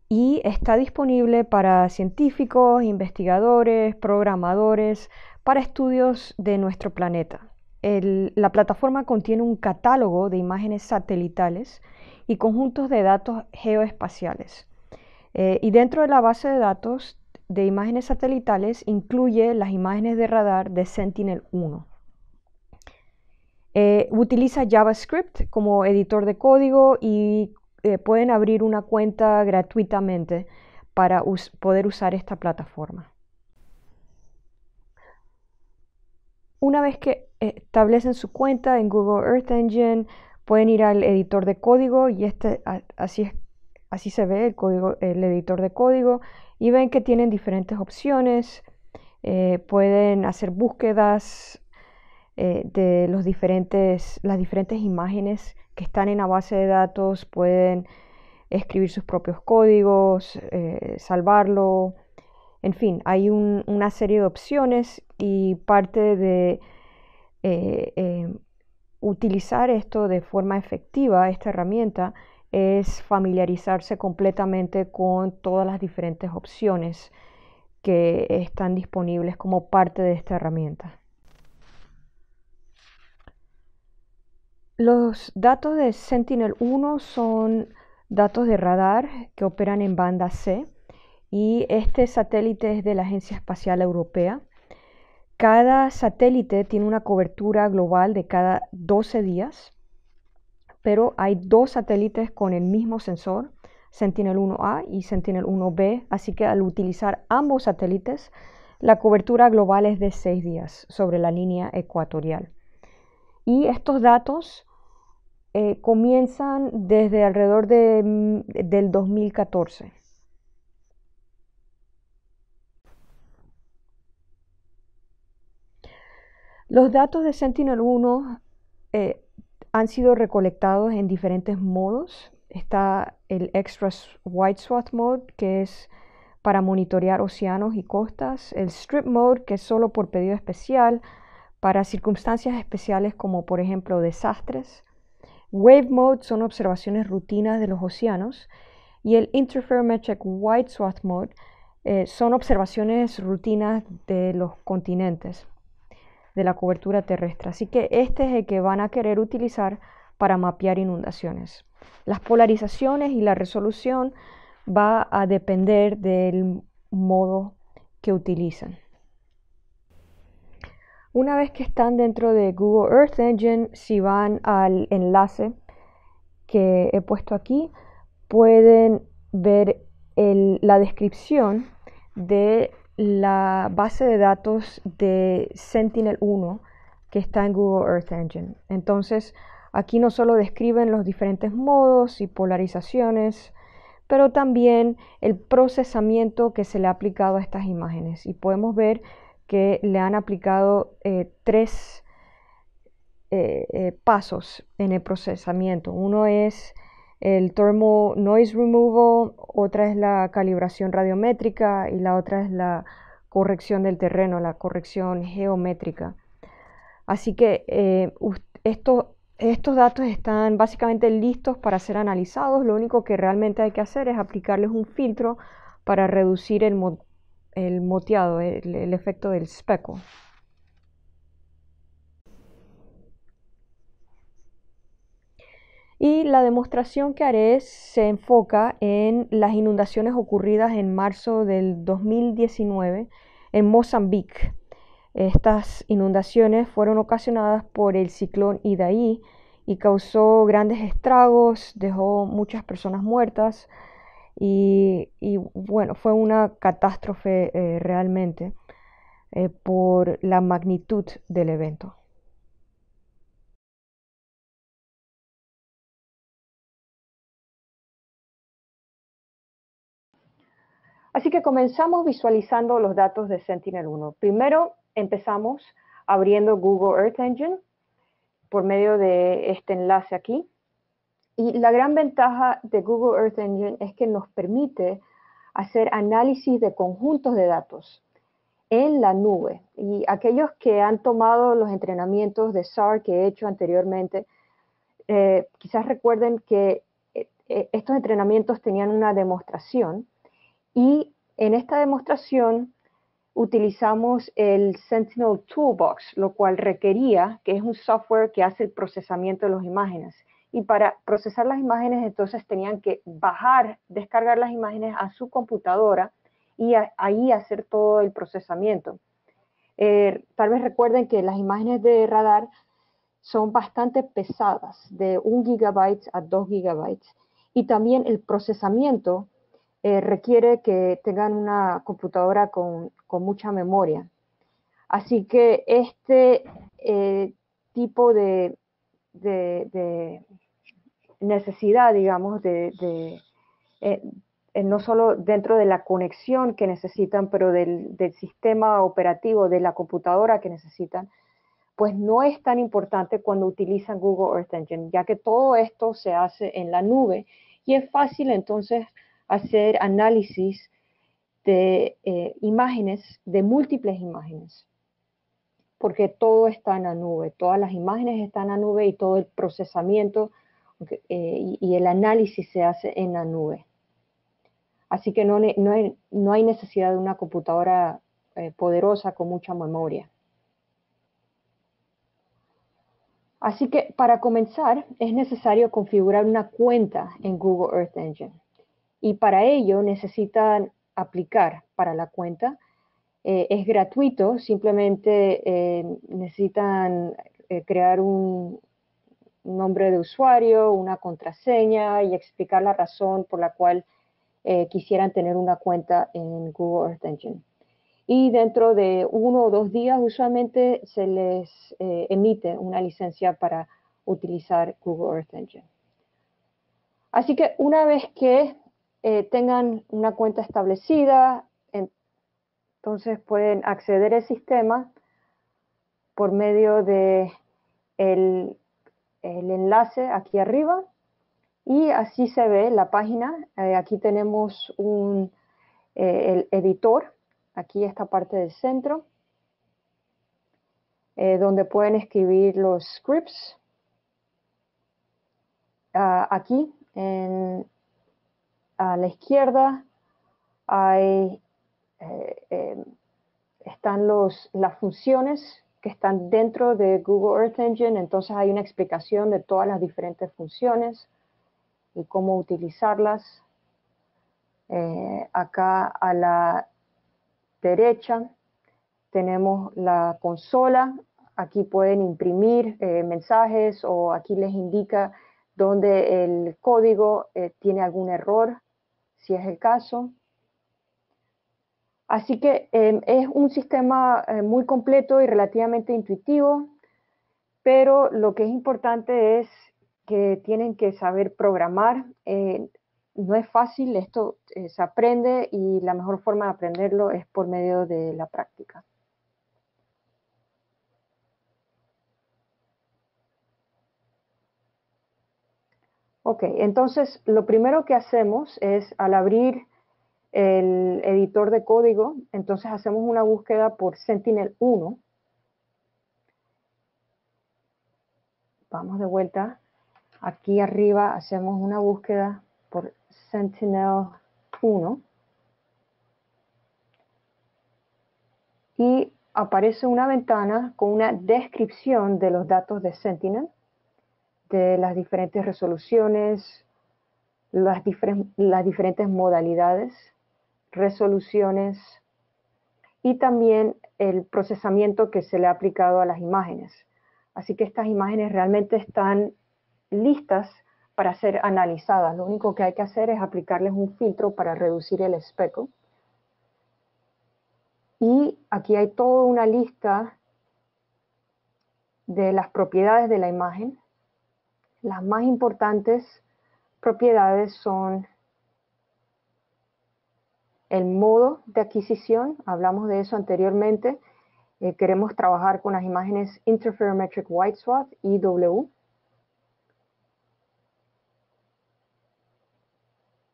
y está disponible para científicos, investigadores, programadores, para estudios de nuestro planeta. la plataforma contiene un catálogo de imágenes satelitales y conjuntos de datos geoespaciales. Eh, y dentro de la base de datos de imágenes satelitales incluye las imágenes de radar de Sentinel-1. Eh, utiliza JavaScript como editor de código y eh, pueden abrir una cuenta gratuitamente para poder usar esta plataforma. Una vez que eh, establecen su cuenta en Google Earth Engine, pueden ir al editor de código y este, así, es, así se ve el, código, el editor de código y ven que tienen diferentes opciones. Eh, pueden hacer búsquedas de los diferentes, las diferentes imágenes que están en la base de datos pueden escribir sus propios códigos, eh, salvarlo, en fin, hay una serie de opciones y parte de eh, em, utilizar esto de forma efectiva, esta herramienta, es familiarizarse completamente con todas las diferentes opciones que están disponibles como parte de esta herramienta. Los datos de Sentinel-1 son datos de radar que operan en banda C y este satélite es de la Agencia Espacial Europea. Cada satélite tiene una cobertura global de cada 12 días, pero hay dos satélites con el mismo sensor, Sentinel-1A y Sentinel-1B, así que al utilizar ambos satélites, la cobertura global es de 6 días sobre la línea ecuatorial. Y estos datos eh, comienzan desde alrededor de, mm, del 2014. Los datos de Sentinel-1 eh, han sido recolectados en diferentes modos. Está el Extra Wide Swath Mode, que es para monitorear océanos y costas, el Strip Mode, que es solo por pedido especial, para circunstancias especiales como por ejemplo desastres. Wave mode son observaciones rutinas de los océanos y el interferometric white swath mode eh, son observaciones rutinas de los continentes, de la cobertura terrestre. Así que este es el que van a querer utilizar para mapear inundaciones. Las polarizaciones y la resolución va a depender del modo que utilizan. Una vez que están dentro de Google Earth Engine, si van al enlace que he puesto aquí, pueden ver la descripción de la base de datos de Sentinel-1 que está en Google Earth Engine. Entonces, aquí no solo describen los diferentes modos y polarizaciones, pero también el procesamiento que se le ha aplicado a estas imágenes. Y podemos ver que le han aplicado eh, tres eh, eh, pasos en el procesamiento. Uno es el thermal noise removal, otra es la calibración radiométrica y la otra es la corrección del terreno, la corrección geométrica. Así que estos datos están básicamente listos para ser analizados. Lo único que realmente hay que hacer es aplicarles un filtro para reducir el, el moteado, el, efecto del speckle. Y la demostración que haré se enfoca en las inundaciones ocurridas en marzo del 2019 en Mozambique. Estas inundaciones fueron ocasionadas por el ciclón Idaí y causó grandes estragos, dejó muchas personas muertas, y, bueno, fue una catástrofe eh, realmente eh, por la magnitud del evento. Así que comenzamos visualizando los datos de Sentinel-1. Primero empezamos abriendo Google Earth Engine por medio de este enlace aquí. Y la gran ventaja de Google Earth Engine es que nos permite hacer análisis de conjuntos de datos en la nube. Y aquellos que han tomado los entrenamientos de SAR que he hecho anteriormente, eh, quizás recuerden que eh, eh, estos entrenamientos tenían una demostración y en esta demostración utilizamos el Sentinel Toolbox, lo cual requería, que es un software que hace el procesamiento de las imágenes y para procesar las imágenes entonces tenían que bajar, descargar las imágenes a su computadora y ahí hacer todo el procesamiento. Eh, tal vez recuerden que las imágenes de radar son bastante pesadas, de 1 gigabyte a 2 gigabytes, y también el procesamiento eh, requiere que tengan una computadora con, mucha memoria. Así que este eh, tipo de, necesidad, digamos, de, eh, no solo dentro de la conexión que necesitan, pero del, sistema operativo, de la computadora que necesitan, pues no es tan importante cuando utilizan Google Earth Engine, ya que todo esto se hace en la nube y es fácil entonces hacer análisis de eh, imágenes, de múltiples imágenes, porque todo está en la nube, todas las imágenes están en la nube y todo el procesamiento eh, y el análisis se hace en la nube. Así que no, no, hay, necesidad de una computadora eh, poderosa con mucha memoria. Así que para comenzar es necesario configurar una cuenta en Google Earth Engine y para ello necesitan aplicar para la cuenta. Eh, es gratuito, simplemente necesitan crear un, nombre de usuario, una contraseña y explicar la razón por la cual eh, quisieran tener una cuenta en Google Earth Engine. Y dentro de uno o dos días usualmente se les eh, emite una licencia para utilizar Google Earth Engine. Así que una vez que eh, tengan una cuenta establecida, entonces pueden acceder al sistema por medio de el el enlace aquí arriba y así se ve la página. Eh, aquí tenemos un, eh, el editor, aquí esta parte del centro, eh, donde pueden escribir los scripts. Ah, aquí a la izquierda hay, están las funciones que están dentro de Google Earth Engine, entonces hay una explicación de todas las diferentes funciones y cómo utilizarlas. Eh, acá a la derecha tenemos la consola, aquí pueden imprimir eh, mensajes o aquí les indica dónde el código eh, tiene algún error, si es el caso. Así que em, es un sistema eh, muy completo y relativamente intuitivo, pero lo que es importante es que tienen que saber programar. Eh, no es fácil, esto eh, se aprende y la mejor forma de aprenderlo es por medio de la práctica. Ok, entonces lo primero que hacemos es al abrir el editor de código, entonces hacemos una búsqueda por Sentinel-1. Vamos de vuelta. Aquí arriba hacemos una búsqueda por Sentinel-1. Y aparece una ventana con una descripción de los datos de Sentinel, de las diferentes resoluciones, las, diferentes modalidades resoluciones y también el procesamiento que se le ha aplicado a las imágenes. Así que estas imágenes realmente están listas para ser analizadas. Lo único que hay que hacer es aplicarles un filtro para reducir el espejo. Y aquí hay toda una lista de las propiedades de la imagen. Las más importantes propiedades son el modo de adquisición, hablamos de eso anteriormente, eh, queremos trabajar con las imágenes Interferometric White Swath, IW.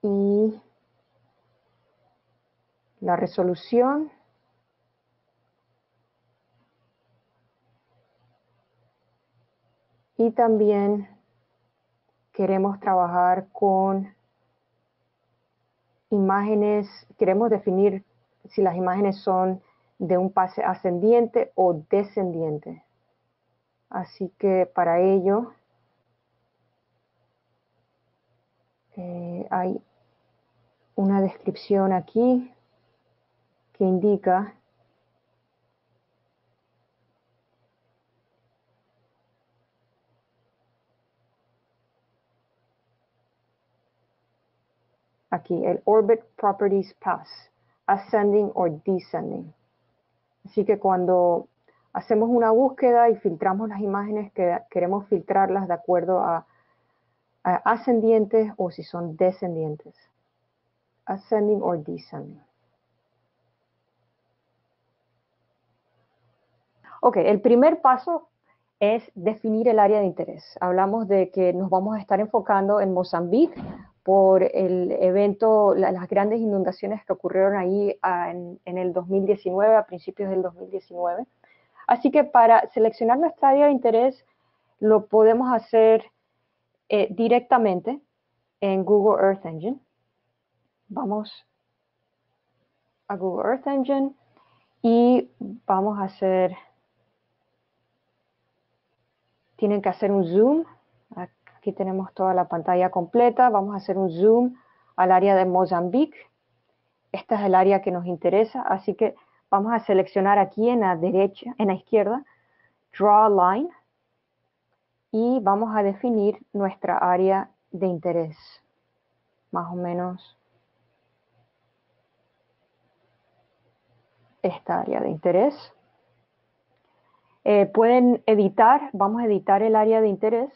Y la resolución. Y también queremos trabajar con imágenes, queremos definir si las imágenes son de un pase ascendiente o descendiente. Así que para ello eh, hay una descripción aquí que indica aquí, el Orbit Properties Pass, Ascending or Descending. Así que cuando hacemos una búsqueda y filtramos las imágenes que queremos filtrarlas de acuerdo a, ascendientes o si son descendientes. Ascending or descending. Ok, el primer paso es definir el área de interés. Hablamos de que nos vamos a estar enfocando en Mozambique por el evento, las grandes inundaciones que ocurrieron ahí ah, en, el 2019, a principios del 2019. Así que para seleccionar nuestra área de interés lo podemos hacer eh, directamente en Google Earth Engine. Vamos a Google Earth Engine y vamos a hacer, tienen que hacer un zoom Aquí tenemos toda la pantalla completa. Vamos a hacer un zoom al área de Mozambique. Esta es el área que nos interesa, así que vamos a seleccionar aquí en la derecha, en la izquierda, Draw Line y vamos a definir nuestra área de interés. Más o menos esta área de interés. Eh, pueden editar, vamos a editar el área de interés.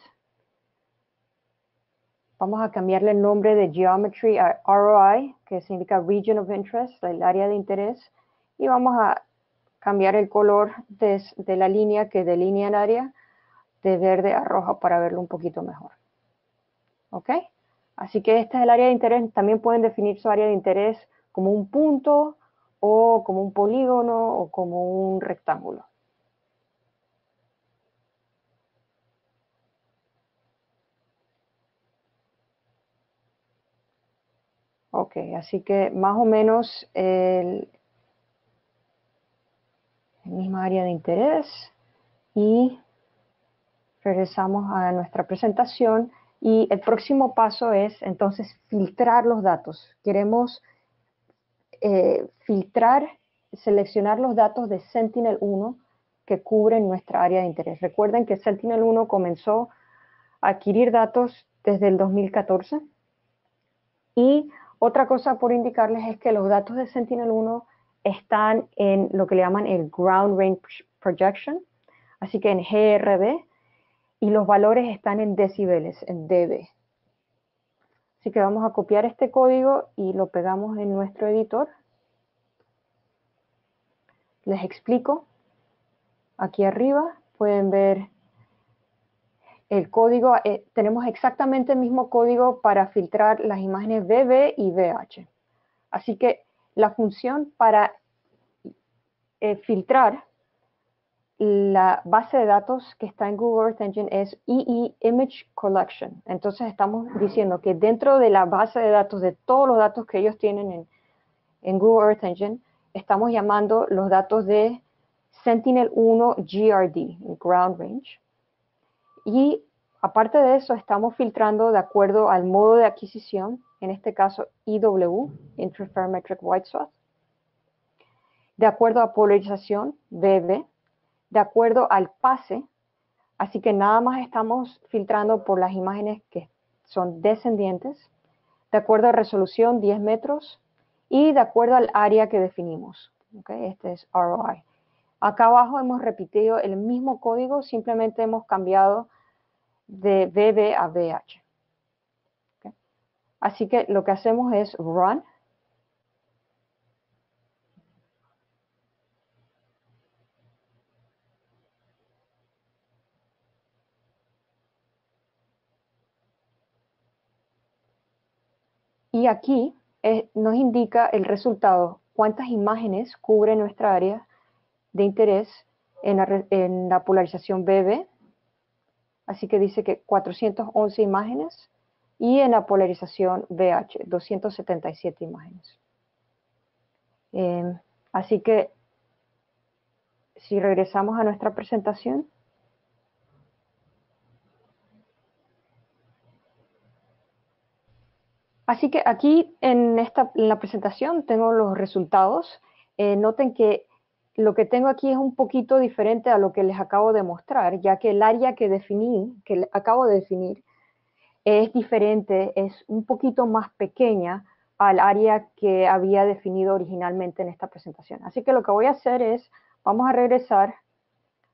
Vamos a cambiarle el nombre de Geometry a ROI, que significa Region of Interest, el área de interés. Y vamos a cambiar el color de, la línea que delinea el área de verde a rojo para verlo un poquito mejor. ¿Ok? Así que este es el área de interés. También pueden definir su área de interés como un punto o como un polígono o como un rectángulo. Ok, así que más o menos el, mismo área de interés y regresamos a nuestra presentación y el próximo paso es entonces filtrar los datos. Queremos eh, filtrar, seleccionar los datos de Sentinel-1 que cubren nuestra área de interés. Recuerden que Sentinel-1 comenzó a adquirir datos desde el 2014 y otra cosa por indicarles es que los datos de Sentinel-1 están en lo que le llaman el Ground Range Projection, así que en GRB, y los valores están en decibeles, en dB. Así que vamos a copiar este código y lo pegamos en nuestro editor. Les explico. Aquí arriba pueden ver el código, eh, tenemos exactamente el mismo código para filtrar las imágenes BB y BH. Así que la función para eh, filtrar la base de datos que está en Google Earth Engine es EE e Image Collection. Entonces estamos diciendo que dentro de la base de datos, de todos los datos que ellos tienen en Google Earth Engine, estamos llamando los datos de Sentinel-1 GRD, Ground Range, y aparte de eso, estamos filtrando de acuerdo al modo de adquisición, en este caso IW, Interferometric White Swath, de acuerdo a polarización, BB, de acuerdo al pase, así que nada más estamos filtrando por las imágenes que son descendientes, de acuerdo a resolución 10 metros y de acuerdo al área que definimos. ¿okay? Este es ROI. Acá abajo hemos repetido el mismo código, simplemente hemos cambiado de BB a BH. Así que lo que hacemos es run. Y aquí eh, nos indica el resultado, cuántas imágenes cubre nuestra área de interés en la, en la polarización BB Así que dice que 411 imágenes y en la polarización VH 277 imágenes. Em, así que si regresamos a nuestra presentación, Así que aquí en, esta, la presentación tengo los resultados. Eh, noten que lo que tengo aquí es un poquito diferente a lo que les acabo de mostrar, ya que el área que definí, que acabo de definir, es diferente, es un poquito más pequeña al área que había definido originalmente en esta presentación. Así que lo que voy a hacer es, vamos a regresar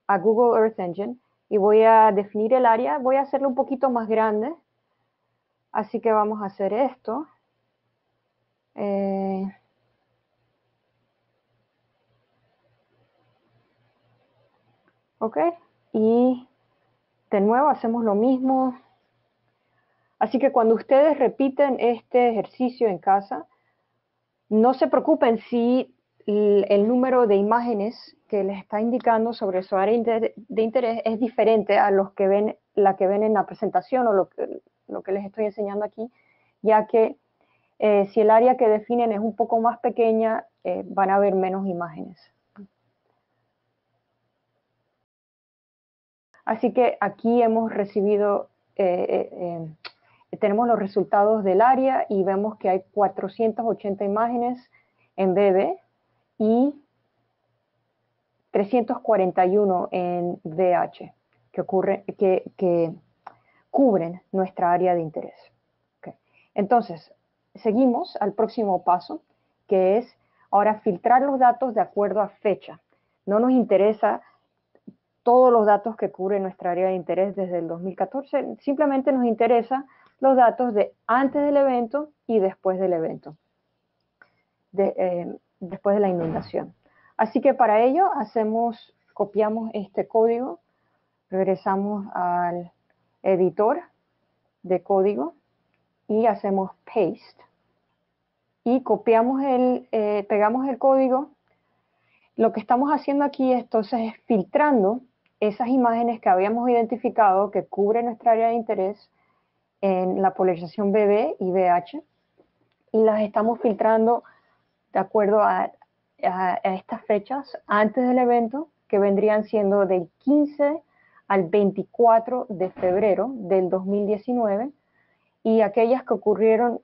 a Google Earth Engine y voy a definir el área, voy a hacerlo un poquito más grande. Así que vamos a hacer esto. Eh, ¿Ok? Y de nuevo hacemos lo mismo. Así que cuando ustedes repiten este ejercicio en casa, no se preocupen si el número de imágenes que les está indicando sobre su área de interés es diferente a los que ven, la que ven en la presentación o lo que, les estoy enseñando aquí, ya que eh, si el área que definen es un poco más pequeña, eh, van a ver menos imágenes. Así que aquí hemos recibido, eh, eh, eh, tenemos los resultados del área y vemos que hay 480 imágenes en BB y 341 en DH, que, ocurre, que, cubren nuestra área de interés. Entonces, seguimos al próximo paso, que es ahora filtrar los datos de acuerdo a fecha. No nos interesa todos los datos que cubre nuestra área de interés desde el 2014. Simplemente nos interesa los datos de antes del evento y después del evento, eh, después de la inundación. Así que para ello hacemos, copiamos este código, regresamos al editor de código y hacemos paste y copiamos el, eh, pegamos el código. Lo que estamos haciendo aquí entonces es filtrando esas imágenes que habíamos identificado que cubren nuestra área de interés en la polarización BB y BH y las estamos filtrando de acuerdo a, estas fechas antes del evento que vendrían siendo del 15 al 24 de febrero del 2019 y aquellas que ocurrieron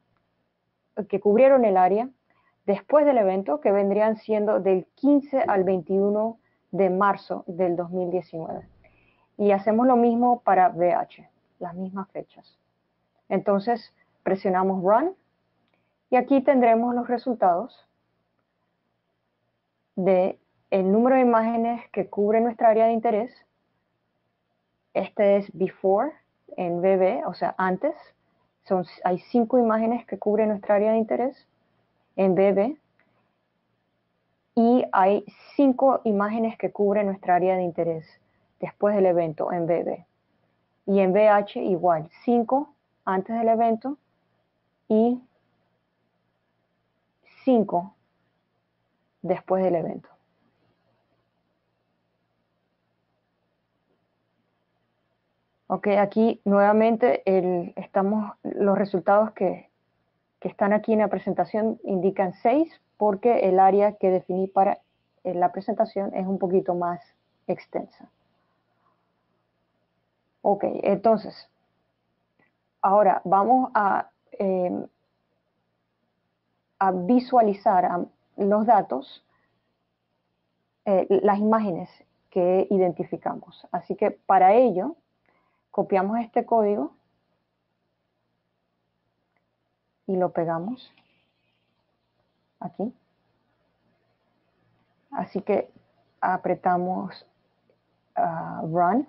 que cubrieron el área después del evento que vendrían siendo del 15 al 21 de de marzo del 2019. Y hacemos lo mismo para BH, las mismas fechas. Entonces presionamos Run y aquí tendremos los resultados de el número de imágenes que cubre nuestra área de interés. Este es before en BB, o sea, antes. Son, hay cinco imágenes que cubren nuestra área de interés en BB y hay cinco imágenes que cubren nuestra área de interés después del evento en BB. Y en BH igual, cinco antes del evento y cinco después del evento. Ok, aquí nuevamente estamos, los resultados que, están aquí en la presentación indican seis, porque el área que definí para la presentación es un poquito más extensa. Ok, entonces, ahora vamos a, em, visualizar los datos, eh, las imágenes que identificamos. Así que para ello, copiamos este código y lo pegamos aquí. Así que apretamos ah, Run.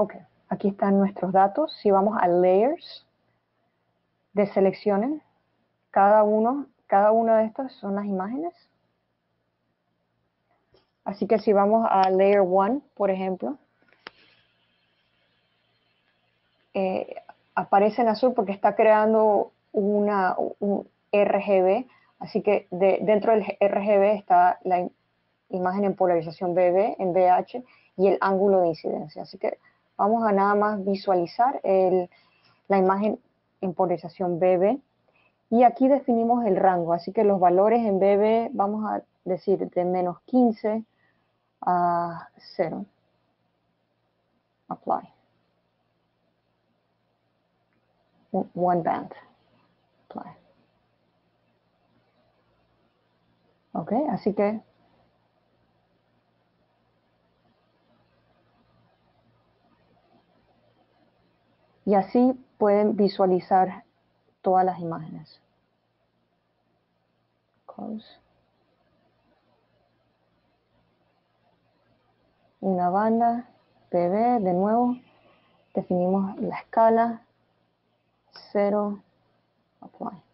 Ok, aquí están nuestros datos. Si vamos a Layers, deseleccionen cada uno, cada una de estas son las imágenes. Así que si vamos a Layer 1, por ejemplo, eh, aparece en azul porque está creando una, un RGB, así que de, dentro del RGB está la imagen en polarización BB, en BH, y el ángulo de incidencia. Así que vamos a nada más visualizar la imagen en polarización BB. Y aquí definimos el rango, así que los valores en BB vamos a decir de menos 15 a 0. Apply. One band. Apply. Ok, así que Y así pueden visualizar todas las imágenes. Una banda, PB, de nuevo, definimos la escala, 0, apply.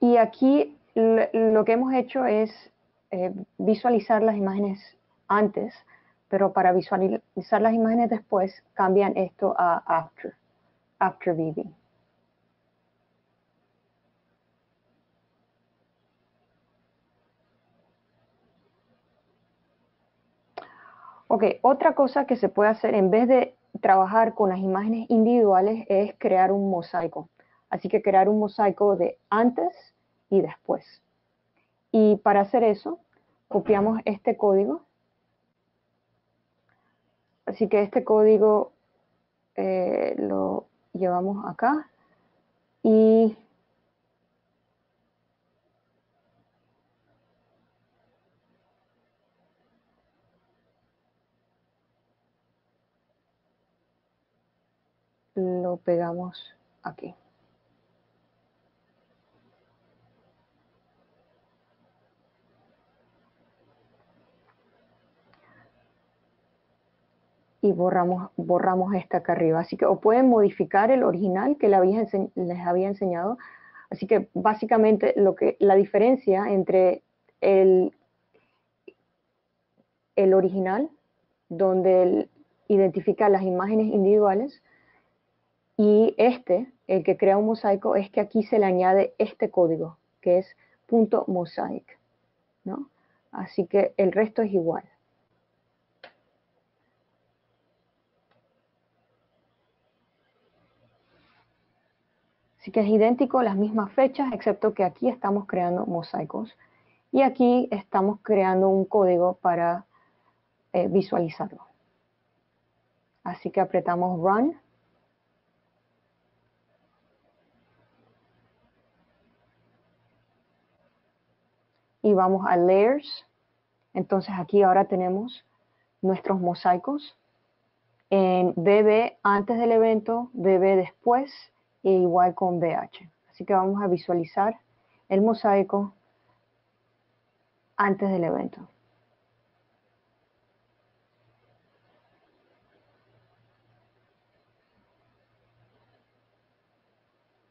Y aquí lo que hemos hecho es eh, visualizar las imágenes antes, pero para visualizar las imágenes después cambian esto a after, after viewing. Ok, otra cosa que se puede hacer en vez de trabajar con las imágenes individuales es crear un mosaico. Así que crear un mosaico de antes y después. Y para hacer eso, copiamos este código. Así que este código eh, lo llevamos acá y lo pegamos aquí. y borramos, borramos esta acá arriba. Así que o pueden modificar el original que les había, enseñado. Así que básicamente lo que, la diferencia entre el, el original, donde identifica las imágenes individuales, y este, el que crea un mosaico, es que aquí se le añade este código, que es punto .mosaic. Así que el resto es igual. Así que es idéntico, las mismas fechas, excepto que aquí estamos creando mosaicos y aquí estamos creando un código para eh, visualizarlo. Así que apretamos Run y vamos a Layers. Entonces aquí ahora tenemos nuestros mosaicos en BB antes del evento, BB después, e igual con BH. Así que vamos a visualizar el mosaico antes del evento.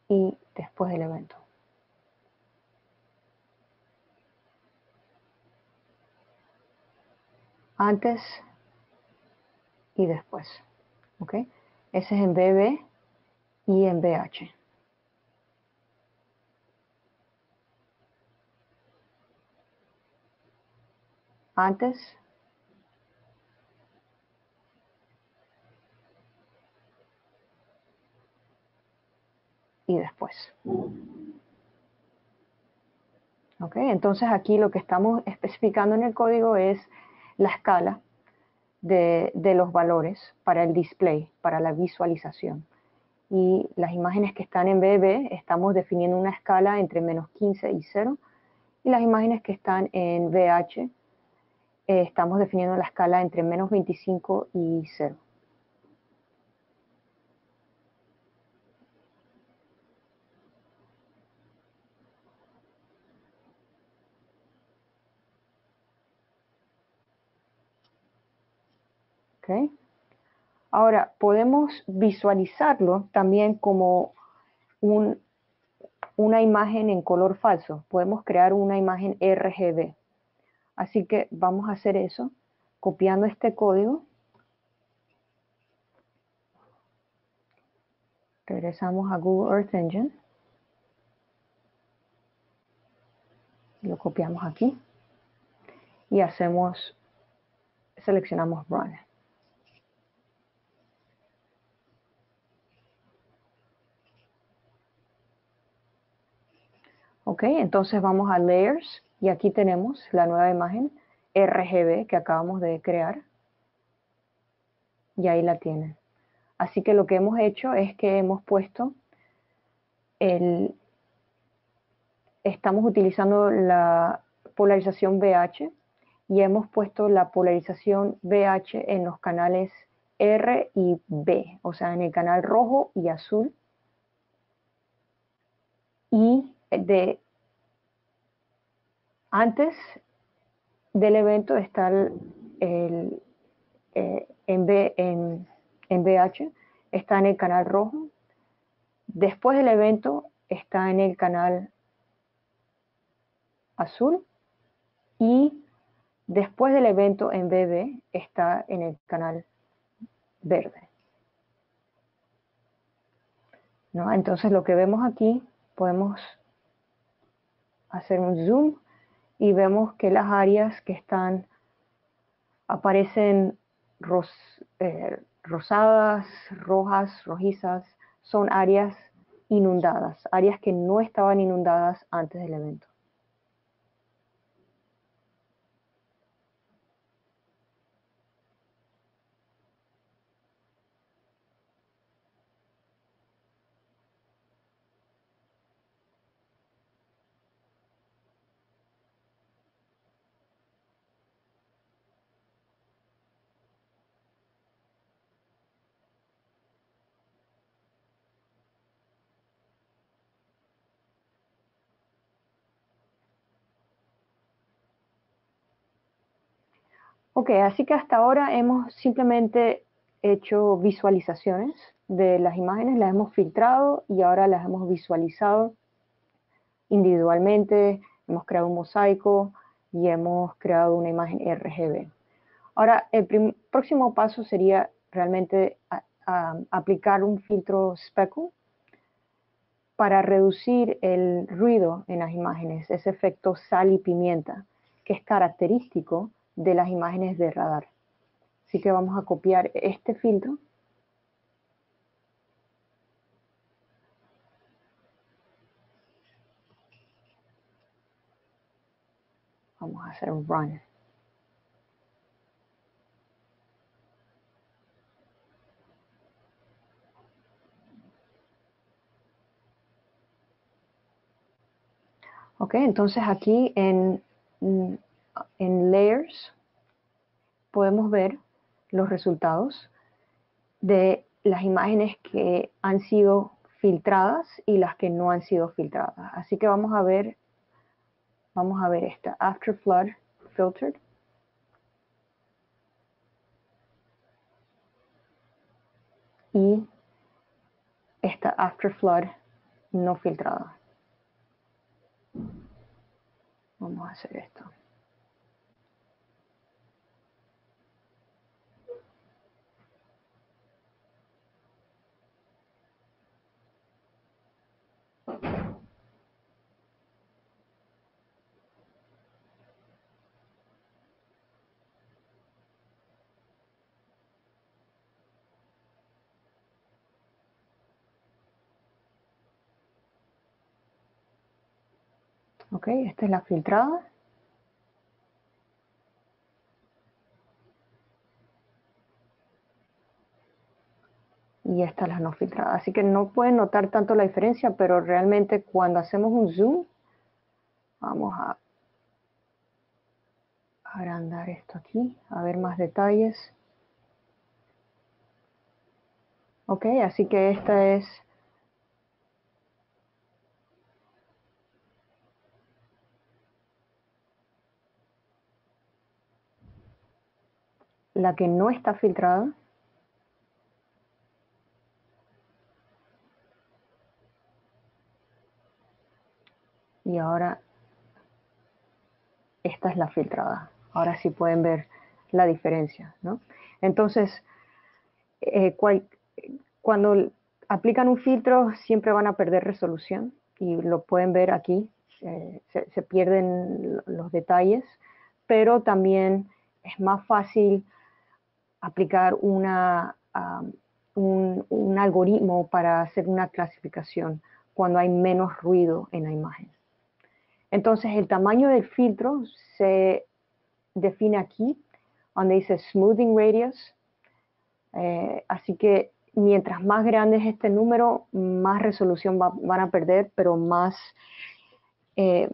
Y después del evento. antes y después. ¿Ok? Ese es en BB y en BH. Antes. Y después. ¿Ok? Entonces aquí lo que estamos especificando en el código es la escala de, los valores para el display, para la visualización. Y las imágenes que están en BB estamos definiendo una escala entre menos 15 y 0. Y las imágenes que están en VH eh, estamos definiendo la escala entre menos 25 y 0. Ahora, podemos visualizarlo también como una imagen en color falso. Podemos crear una imagen RGB. Así que vamos a hacer eso copiando este código. Regresamos a Google Earth Engine. Lo copiamos aquí. Y hacemos, seleccionamos Run. ¿Ok? Entonces vamos a Layers y aquí tenemos la nueva imagen RGB que acabamos de crear. Y ahí la tienen. Así que lo que hemos hecho es que hemos puesto el... Estamos utilizando la polarización BH y hemos puesto la polarización BH en los canales R y B, o sea, en el canal rojo y azul. Y de antes del evento está el, eh, en, BH, está en el canal rojo. Después del evento está en el canal azul y después del evento en BB está en el canal verde. Entonces lo que vemos aquí podemos hacer un zoom y vemos que las áreas que están aparecen eh, rosadas, rojas, rojizas, son áreas inundadas, áreas que no estaban inundadas antes del evento. Ok, así que hasta ahora hemos simplemente hecho visualizaciones de las imágenes, las hemos filtrado y ahora las hemos visualizado individualmente, hemos creado un mosaico y hemos creado una imagen RGB. Ahora, el próximo paso sería realmente aplicar un filtro speckle para reducir el ruido en las imágenes, ese efecto sal y pimienta, que es característico de las imágenes de radar. Así que vamos a copiar este filtro. Vamos a hacer un run. Ok, entonces aquí en mm, en Layers podemos ver los resultados de las imágenes que han sido filtradas y las que no han sido filtradas. Así que vamos a ver, vamos a ver esta, After Flood Filtered. Y esta After Flood no filtrada. Vamos a hacer esto. Ok, esta es la filtrada. y esta es la no filtrada. Así que no pueden notar tanto la diferencia, pero realmente cuando hacemos un zoom, vamos a agrandar esto aquí, a ver más detalles. Ok, así que esta es la que no está filtrada. y ahora esta es la filtrada. Ahora sí pueden ver la diferencia. ¿no? Entonces, eh, cuando aplican un filtro siempre van a perder resolución y lo pueden ver aquí, eh, se, pierden los detalles, pero también es más fácil aplicar una, um, un algoritmo para hacer una clasificación cuando hay menos ruido en la imagen. Entonces el tamaño del filtro se define aquí, donde dice smoothing radius. Eh, así que mientras más grande es este número, más resolución van a perder, pero más, eh,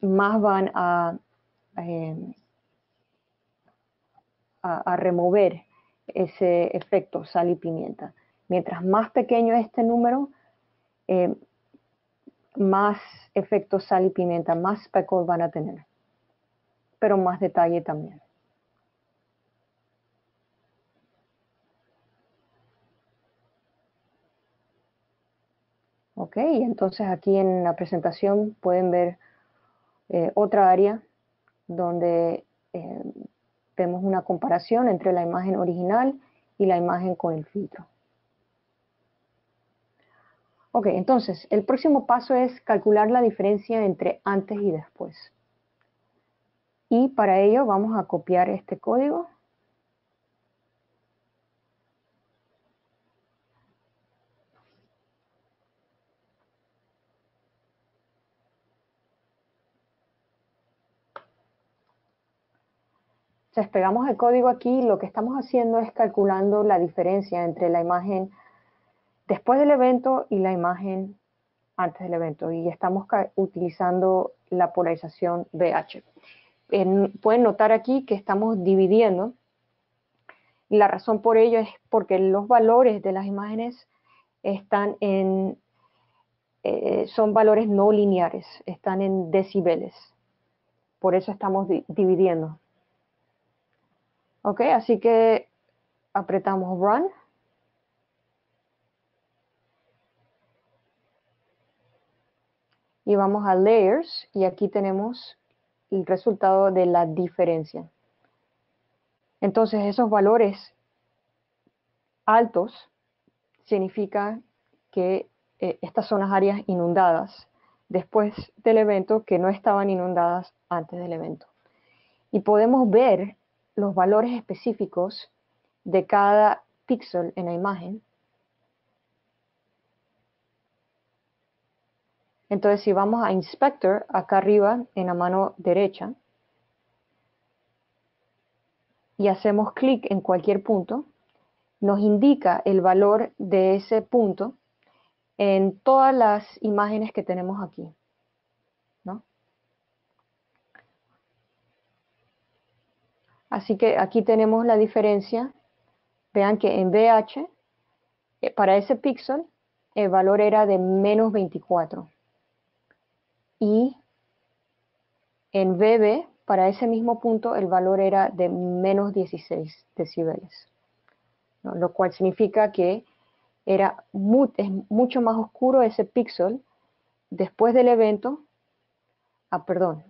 más van eh, a, a, remover ese efecto sal y pimienta. Mientras más pequeño es este número, más efecto sal y pimienta, más speckles van a tener, pero más detalle también. Ok, entonces aquí en la presentación pueden ver eh, otra área donde eh, vemos una comparación entre la imagen original y la imagen con el filtro. Ok, entonces el próximo paso es calcular la diferencia entre antes y después. Y para ello vamos a copiar este código. pegamos el código aquí, lo que estamos haciendo es calculando la diferencia entre la imagen después del evento y la imagen antes del evento. Y estamos utilizando la polarización BH. pueden notar aquí que estamos dividiendo. la razón por ello es porque los valores de las imágenes están en, eh, son valores no lineares, están en decibeles. Por eso estamos dividiendo. Ok, así que apretamos Run. y vamos a layers y aquí tenemos el resultado de la diferencia. Entonces esos valores altos significa que eh, estas son las áreas inundadas después del evento que no estaban inundadas antes del evento. Y podemos ver los valores específicos de cada píxel en la imagen Entonces, si vamos a Inspector, acá arriba en la mano derecha, y hacemos clic en cualquier punto, nos indica el valor de ese punto en todas las imágenes que tenemos aquí. Así que aquí tenemos la diferencia. Vean que en VH, eh, para ese píxel, el valor era de menos 24 y en BB para ese mismo punto el valor era de menos 16 decibeles, lo cual significa que era es mucho más oscuro ese píxel después del evento, ah, perdón,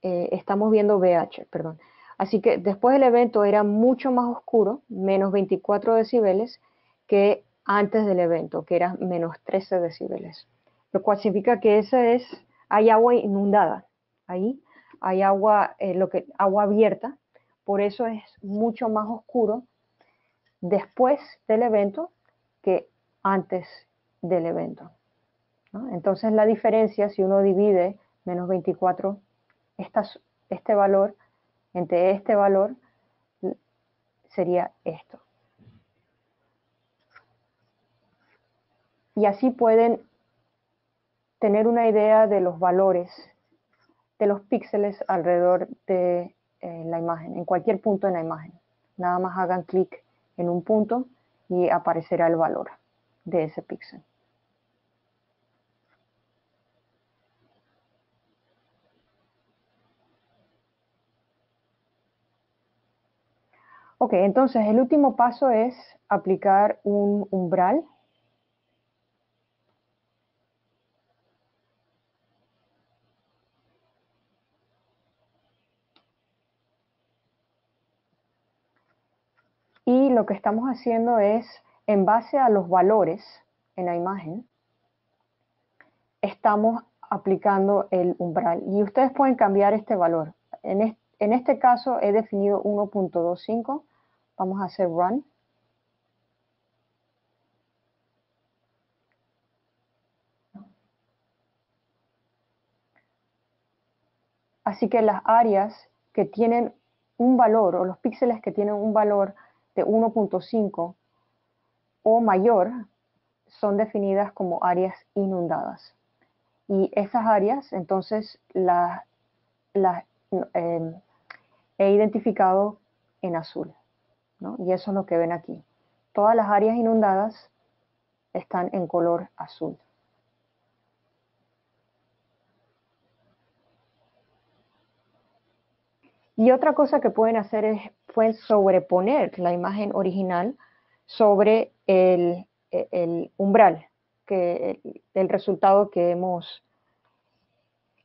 eh, estamos viendo BH, perdón. Así que después del evento era mucho más oscuro, menos 24 decibeles, que antes del evento, que era menos 13 decibeles lo cual significa que esa es, hay agua inundada ahí, hay agua, eh, lo que, agua abierta, por eso es mucho más oscuro después del evento que antes del evento. Entonces la diferencia, si uno divide menos 24, este valor, entre este valor, sería esto. Y así pueden tener una idea de los valores de los píxeles alrededor de eh, la imagen, en cualquier punto en la imagen. Nada más hagan clic en un punto y aparecerá el valor de ese píxel. Ok, entonces el último paso es aplicar un umbral lo que estamos haciendo es, en base a los valores en la imagen, estamos aplicando el umbral. Y ustedes pueden cambiar este valor. En, en este caso he definido 1.25. Vamos a hacer run. Así que las áreas que tienen un valor o los píxeles que tienen un valor de 1.5 o mayor son definidas como áreas inundadas. Y esas áreas, entonces, las, em, he identificado en azul. Y eso es lo que ven aquí. Todas las áreas inundadas están en color azul. Y otra cosa que pueden hacer es sobreponer la imagen original sobre el, e, umbral, que, el, resultado que hemos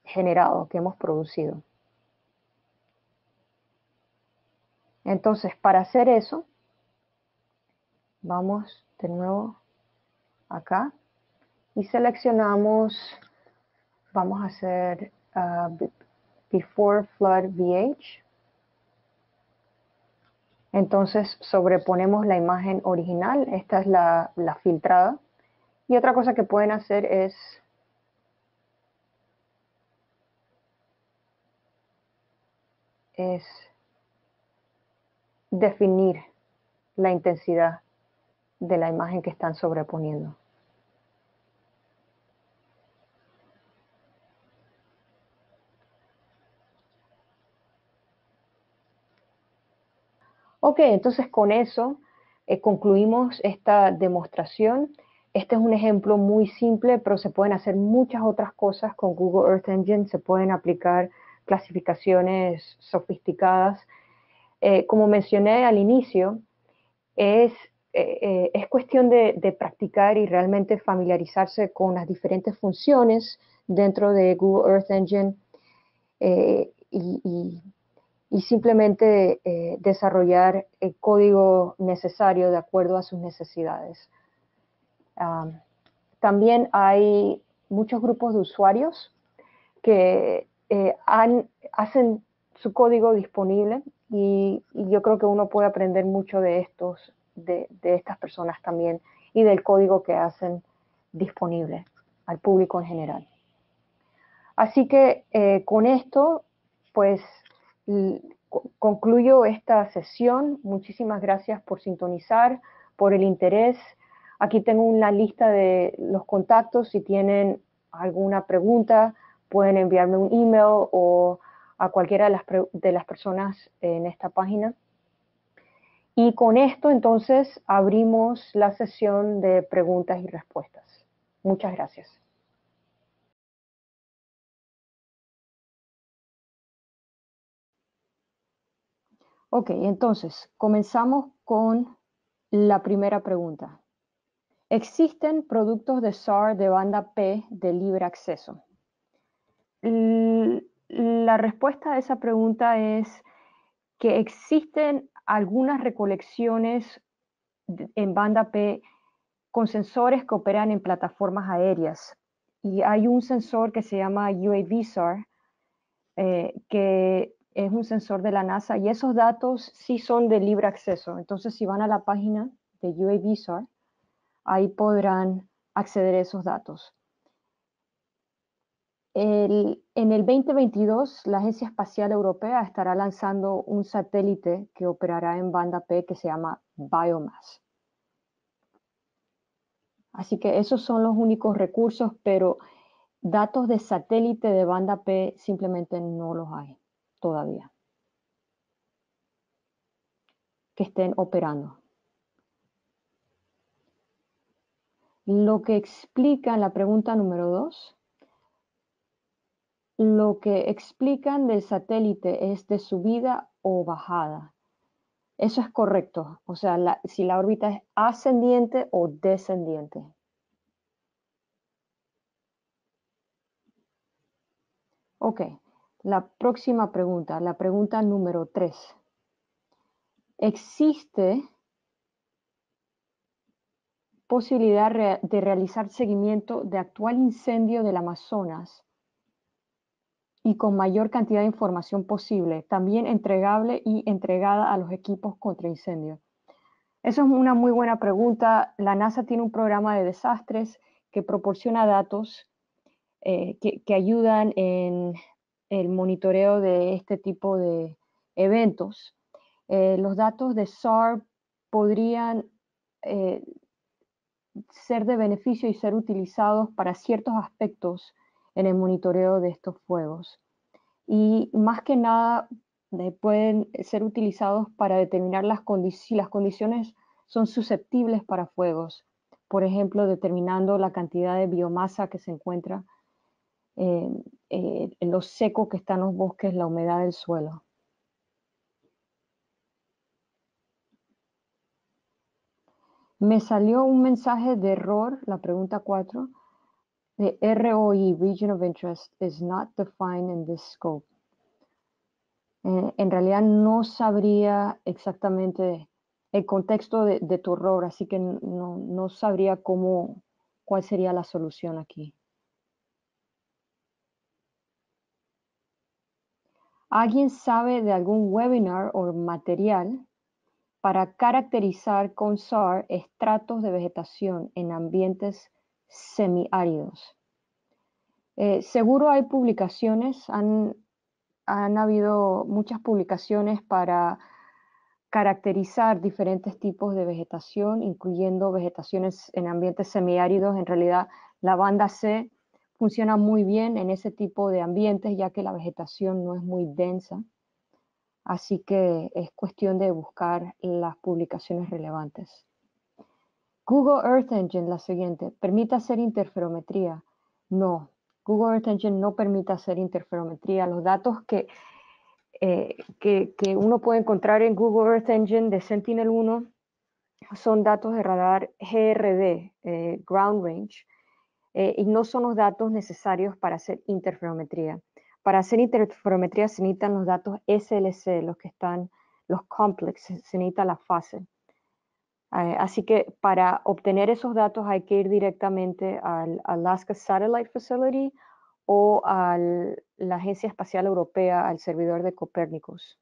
generado, que hemos producido. Entonces, para hacer eso, vamos de nuevo acá y seleccionamos, vamos a hacer ah, Before Flood VH. Entonces sobreponemos la imagen original, esta es la, filtrada. Y otra cosa que pueden hacer es definir la intensidad de la imagen que están sobreponiendo. Ok, entonces con eso eh, concluimos esta demostración. Este es un ejemplo muy simple, pero se pueden hacer muchas otras cosas con Google Earth Engine. Se pueden aplicar clasificaciones sofisticadas. Eh, como mencioné al inicio, es, eh, es cuestión de, practicar y realmente familiarizarse con las diferentes funciones dentro de Google Earth Engine y, y simplemente eh, desarrollar el código necesario de acuerdo a sus necesidades. también hay muchos grupos de usuarios que eh, hacen su código disponible y, yo creo que uno puede aprender mucho de estos, de, estas personas también y del código que hacen disponible al público en general. Así que eh, con esto, pues Mm, concluyo esta sesión. Muchísimas gracias por sintonizar, por el interés. Aquí tengo una lista de los contactos. Si tienen alguna pregunta, pueden enviarme un email o a cualquiera de las, de las personas en esta página. Y con esto entonces abrimos la sesión de preguntas y respuestas. Muchas gracias. Ok, entonces, comenzamos con la primera pregunta. Existen productos de SAR de banda P de libre acceso. La respuesta a esa pregunta es que existen algunas recolecciones en banda P con sensores que operan en plataformas aéreas. Y hay un sensor que se llama UAV SAR eh, que es un sensor de la NASA y esos datos sí son de libre acceso. Entonces, si van a la página de UAVSAR, ahí podrán acceder a esos datos. en el 2022, la Agencia Espacial Europea estará lanzando un satélite que operará en banda P que se llama Biomass. Así que esos son los únicos recursos, pero datos de satélite de banda P simplemente no los hay todavía que estén operando. Lo que explica la pregunta número dos, lo que explican del satélite es de subida o bajada. Eso es correcto, o sea, si la órbita es ascendiente o descendiente. Ok, la próxima pregunta, la pregunta número 3. ¿Existe posibilidad de realizar seguimiento de actual incendio del Amazonas y con mayor cantidad de información posible, también entregable y entregada a los equipos contra incendios? Esa es una muy buena pregunta. La NASA tiene un programa de desastres que proporciona datos eh, que, ayudan en el monitoreo de este tipo de eventos. Eh, los datos de SAR podrían eh, ser de beneficio y ser utilizados para ciertos aspectos en el monitoreo de estos fuegos. Y más que nada eh, pueden ser utilizados para determinar las si las condiciones son susceptibles para fuegos. Por ejemplo, determinando la cantidad de biomasa que se encuentra eh, en lo seco que están los bosques, la humedad del suelo. Me salió un mensaje de error, la pregunta 4, de ROI, e, Region of Interest, is not defined in this scope. Eh, en realidad no sabría exactamente el contexto de, tu error, así que no, no sabría cómo, cuál sería la solución aquí. ¿Alguien sabe de algún webinar o material para caracterizar con SAR estratos de vegetación en ambientes semiáridos? Eh, seguro hay publicaciones, han, han habido muchas publicaciones para caracterizar diferentes tipos de vegetación, incluyendo vegetaciones en ambientes semiáridos. En realidad, la banda C funciona muy bien en ese tipo de ambientes ya que la vegetación no es muy densa, así que es cuestión de buscar las publicaciones relevantes. Google Earth Engine, la siguiente, ¿permite hacer interferometría? No, Google Earth Engine no permite hacer interferometría. Los datos que, eh, que, uno puede encontrar en Google Earth Engine de Sentinel-1 son datos de radar GRD, eh, Ground Range, eh, y no son los datos necesarios para hacer interferometría. Para hacer interferometría se necesitan los datos SLC, los que están, los complexes, se necesita la fase. Eh, así que para obtener esos datos hay que ir directamente al Alaska Satellite Facility o a la Agencia Espacial Europea, al servidor de Copérnicos.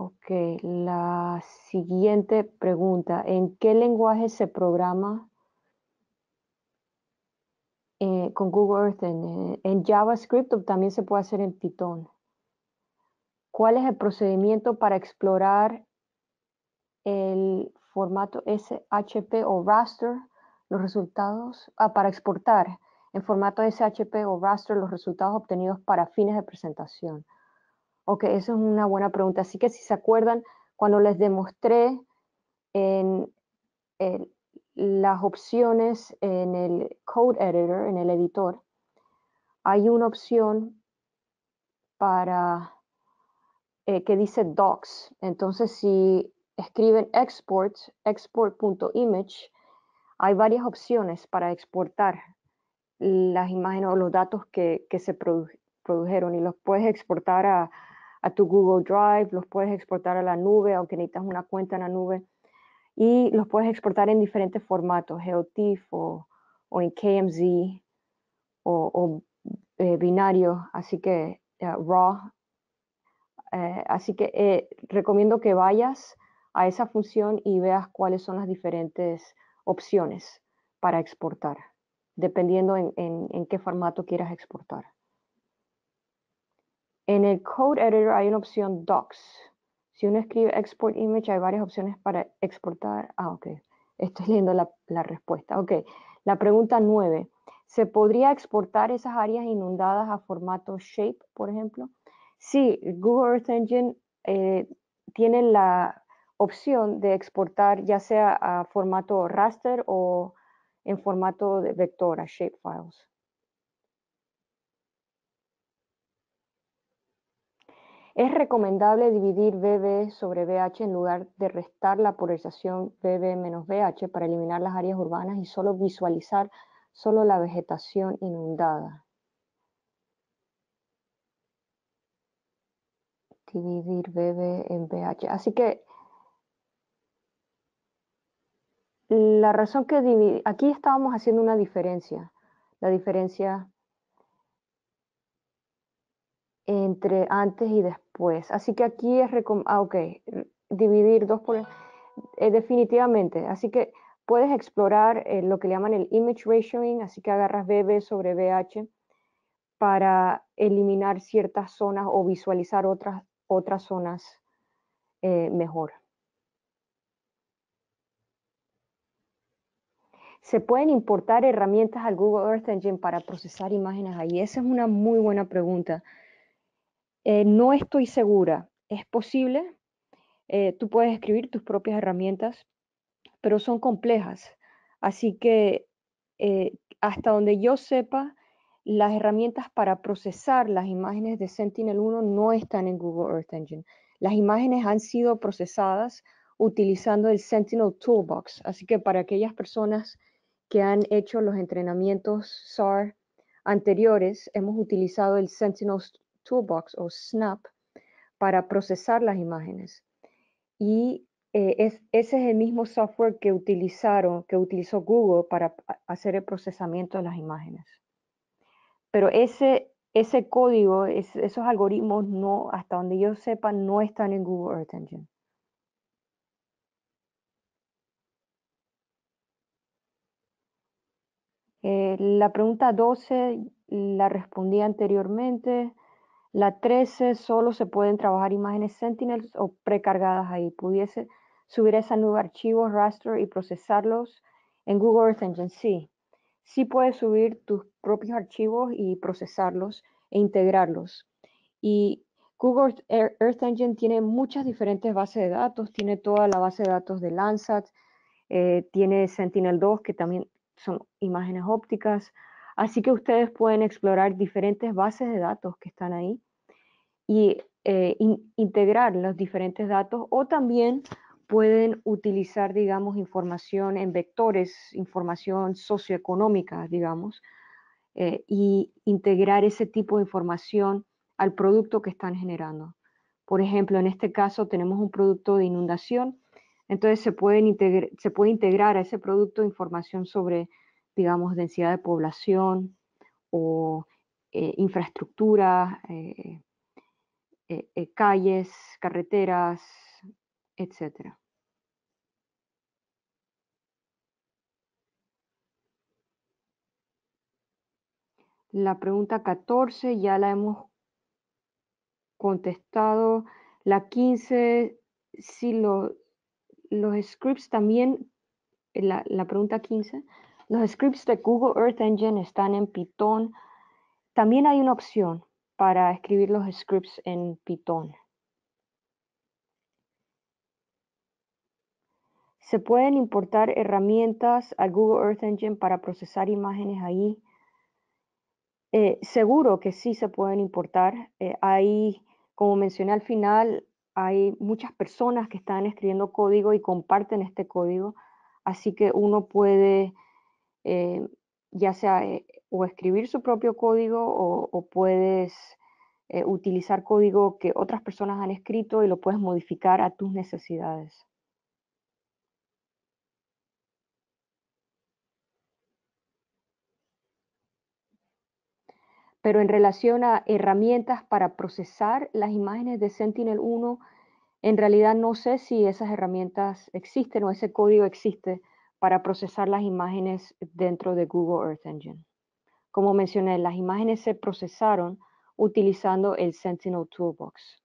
Ok, la siguiente pregunta. ¿En qué lenguaje se programa eh, con Google Earth? Eh, en, JavaScript o también se puede hacer en Python. ¿Cuál es el procedimiento para explorar el formato SHP o raster, los resultados, ah, para exportar en formato SHP o raster los resultados obtenidos para fines de presentación? Ok, eso es una buena pregunta. Así que si se acuerdan, cuando les demostré en, las opciones en el Code Editor, en el editor, hay una opción para eh, que dice docs. Entonces, si escriben export, export.image, hay varias opciones para exportar las imágenes o los datos que, se produjeron y los puedes exportar a, a tu Google Drive, los puedes exportar a la nube, aunque necesitas una cuenta en la nube, y los puedes exportar en diferentes formatos, GeoTIFF o, en KMZ o, o eh, binario, así que eh, RAW. Eh, así que recomiendo que vayas a esa función y veas cuáles son las diferentes opciones para exportar, dependiendo en qué formato quieras exportar. En el Code Editor hay una opción Docs. Si uno escribe Export Image, hay varias opciones para exportar. Ah, ok. Estoy leyendo la, respuesta. Ok. La pregunta nueve. ¿Se podría exportar esas áreas inundadas a formato shape, por ejemplo? Sí, Google Earth Engine eh, tiene la opción de exportar ya sea a formato raster o en formato de vector, a shapefiles. Es recomendable dividir BB sobre BH en lugar de restar la polarización BB-BH menos para eliminar las áreas urbanas y solo visualizar solo la vegetación inundada. Dividir BB en BH. Así que la razón que aquí estábamos haciendo una diferencia. La diferencia entre antes y después. Así que aquí es, ah, ok, dividir dos por, eh, definitivamente. Así que puedes explorar eh, lo que le llaman el image ratioing, así que agarras BB sobre BH para eliminar ciertas zonas o visualizar otras, otras zonas eh, mejor. ¿Se pueden importar herramientas al Google Earth Engine para procesar imágenes ahí? Esa es una muy buena pregunta. Eh, no estoy segura, es posible, eh, tú puedes escribir tus propias herramientas, pero son complejas. Así que eh, hasta donde yo sepa, las herramientas para procesar las imágenes de Sentinel-1 no están en Google Earth Engine. Las imágenes han sido procesadas utilizando el Sentinel Toolbox. Así que para aquellas personas que han hecho los entrenamientos SAR anteriores, hemos utilizado el Sentinel Toolbox o Snap para procesar las imágenes. Y eh, ese es el mismo software que utilizaron, que utilizó Google para hacer el procesamiento de las imágenes. Pero ese, ese código, esos algoritmos, no, hasta donde yo sepa, no están en Google Earth Engine. Eh, la pregunta 12 la respondí anteriormente. La 13 solo se pueden trabajar imágenes Sentinel o precargadas ahí. Pudiese subir esos nuevos archivos, raster y procesarlos en Google Earth Engine. Sí, sí puedes subir tus propios archivos y procesarlos e integrarlos. Y Google Earth Engine tiene muchas diferentes bases de datos. Tiene toda la base de datos de Landsat, eh, tiene Sentinel-2, que también son imágenes ópticas, Así que ustedes pueden explorar diferentes bases de datos que están ahí y eh, integrar los diferentes datos o también pueden utilizar, digamos, información en vectores, información socioeconómica, digamos, e y integrar ese tipo de información al producto que están generando. Por ejemplo, en este caso tenemos un producto de inundación, entonces se, se puede integrar a ese producto información sobre digamos, densidad de población o eh, infraestructura, eh, eh, calles, carreteras, etcétera. La pregunta 14 ya la hemos contestado. La 15, si los scripts también, la, la pregunta 15, los scripts de Google Earth Engine están en Python. También hay una opción para escribir los scripts en Python. Se pueden importar herramientas a Google Earth Engine para procesar imágenes ahí. Eh, seguro que sí se pueden importar. Eh, como mencioné al final, hay muchas personas que están escribiendo código y comparten este código. Así que uno puede eh, ya sea eh, o escribir su propio código o, puedes eh, utilizar código que otras personas han escrito y lo puedes modificar a tus necesidades. Pero en relación a herramientas para procesar las imágenes de Sentinel-1, en realidad no sé si esas herramientas existen o ese código existe para procesar las imágenes dentro de Google Earth Engine. Como mencioné, las imágenes se procesaron utilizando el Sentinel Toolbox.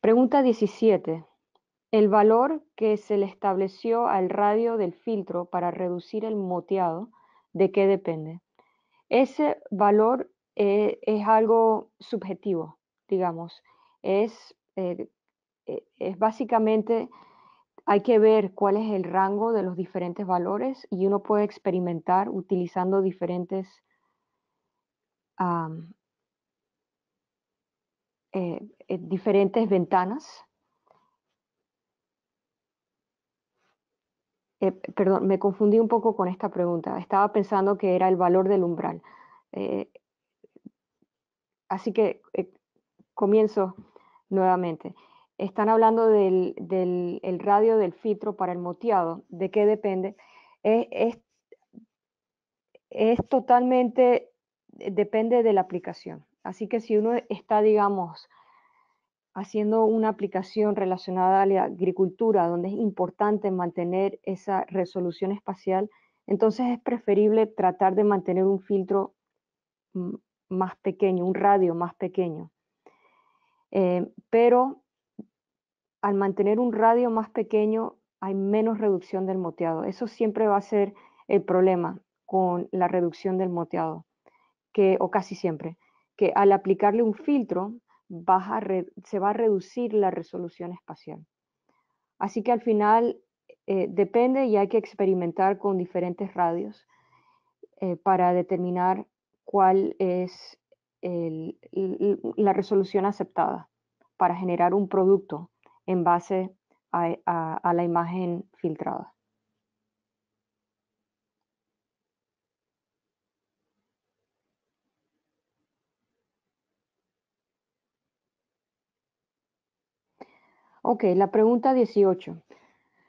Pregunta 17. El valor que se le estableció al radio del filtro para reducir el moteado, ¿de qué depende? Ese valor eh, es algo subjetivo, digamos. Es eh, eh, es básicamente hay que ver cuál es el rango de los diferentes valores y uno puede experimentar utilizando diferentes eh, eh, diferentes ventanas. perdón, me confundí un poco con esta pregunta. Estaba pensando que era el valor del umbral. así que comienzo nuevamente están hablando del, radio del filtro para el moteado, de qué depende, eh, es, totalmente, eh, depende de la aplicación. Así que si uno está, digamos, haciendo una aplicación relacionada a la agricultura, donde es importante mantener esa resolución espacial, entonces es preferible tratar de mantener un filtro mm, más pequeño, un radio más pequeño. Eh, pero al mantener un radio más pequeño hay menos reducción del moteado. Eso siempre va a ser el problema con la reducción del moteado, que, o casi siempre, que al aplicarle un filtro se va a reducir la resolución espacial. Así que al final eh, depende y hay que experimentar con diferentes radios eh, para determinar cuál es la resolución aceptada para generar un producto en base a, la imagen filtrada. Ok, la pregunta 18.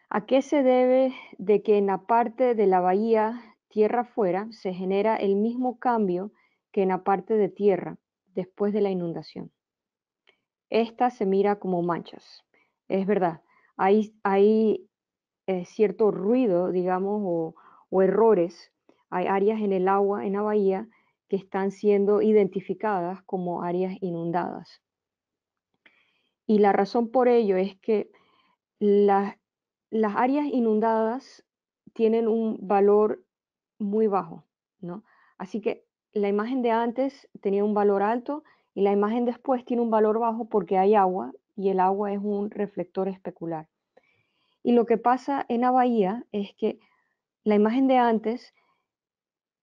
¿A qué se debe de que en la parte de la bahía tierra afuera se genera el mismo cambio que en la parte de tierra después de la inundación? Esta se mira como manchas es verdad, hay, eh, cierto ruido, digamos, o, errores. Hay áreas en el agua, en la bahía, que están siendo identificadas como áreas inundadas. Y la razón por ello es que las, las áreas inundadas tienen un valor muy bajo, Así que la imagen de antes tenía un valor alto y la imagen después tiene un valor bajo porque hay agua y el agua es un reflector especular. Y lo que pasa en la bahía es que la imagen de antes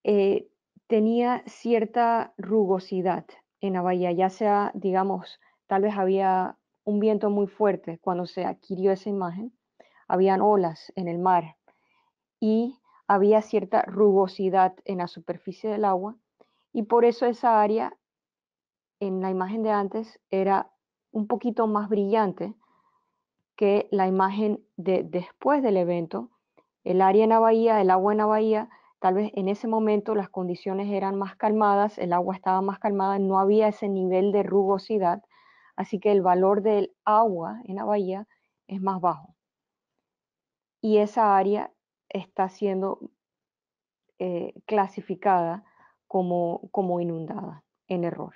eh, tenía cierta rugosidad en la bahía, ya sea, digamos, tal vez había un viento muy fuerte cuando se adquirió esa imagen, habían olas en el mar y había cierta rugosidad en la superficie del agua y por eso esa área en la imagen de antes era un poquito más brillante que la imagen de después del evento. El área en la bahía, el agua en la bahía, tal vez en ese momento las condiciones eran más calmadas, el agua estaba más calmada, no había ese nivel de rugosidad, así que el valor del agua en la bahía es más bajo. Y esa área está siendo eh, clasificada como, como inundada en error.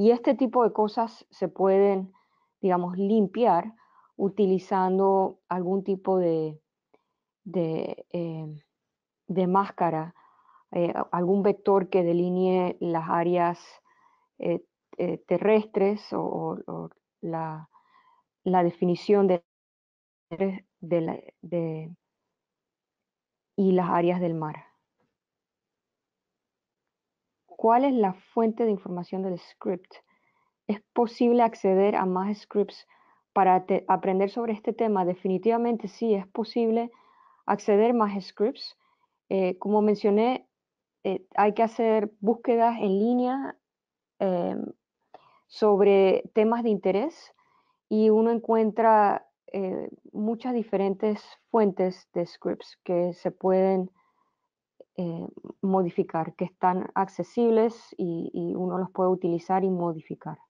Y este tipo de cosas se pueden, digamos, limpiar utilizando algún tipo de, de, eh, máscara, eh, algún vector que delinee las áreas eh, terrestres o, la, la, definición de, de y las áreas del mar. ¿Cuál es la fuente de información del script? ¿Es posible acceder a más scripts para aprender sobre este tema? Definitivamente sí, es posible acceder a más scripts. Eh, como mencioné, eh, hay que hacer búsquedas en línea em, sobre temas de interés y uno encuentra eh, muchas diferentes fuentes de scripts que se pueden eh, modificar, que están accesibles y, uno los puede utilizar y modificar.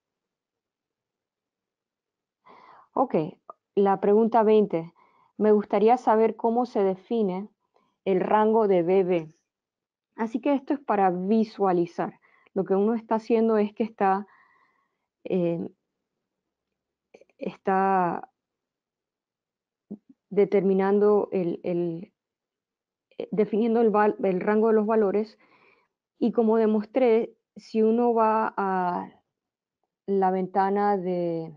Ok, la pregunta 20. Me gustaría saber cómo se define el rango de BB. Así que esto es para visualizar. Lo que uno está haciendo es que está, eh, determinando el, eh, definiendo el, rango de los valores y como demostré, si uno va a la ventana de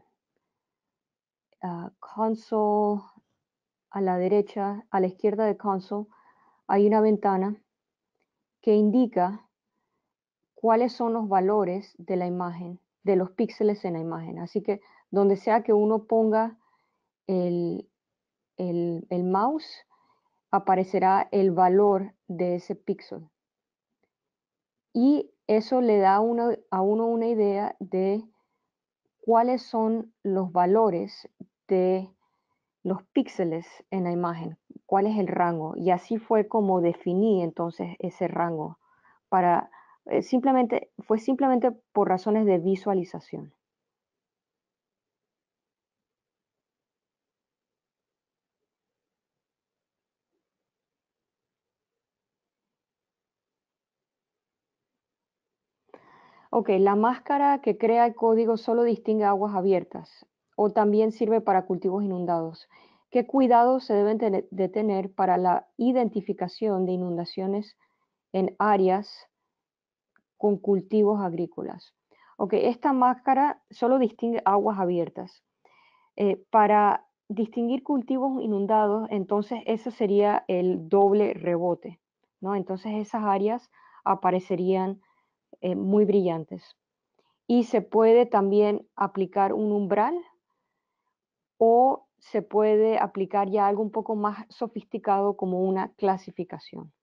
ah, console a la derecha, a la izquierda de console, hay una ventana que indica cuáles son los valores de la imagen, de los píxeles en la imagen. Así que donde sea que uno ponga el, el, el mouse, aparecerá el valor de ese píxel. Y eso le da a uno una idea de cuáles son los valores de los píxeles en la imagen, cuál es el rango. Y así fue como definí entonces ese rango. Para, eh, simplemente, fue simplemente por razones de visualización. Ok, la máscara que crea el código solo distingue aguas abiertas o también sirve para cultivos inundados. ¿Qué cuidados se deben de tener para la identificación de inundaciones en áreas con cultivos agrícolas? Ok, esta máscara solo distingue aguas abiertas. Eh, para distinguir cultivos inundados, entonces ese sería el doble rebote, ¿no? Entonces esas áreas aparecerían eh, muy brillantes. Y se puede también aplicar un umbral o se puede aplicar ya algo un poco más sofisticado como una clasificación.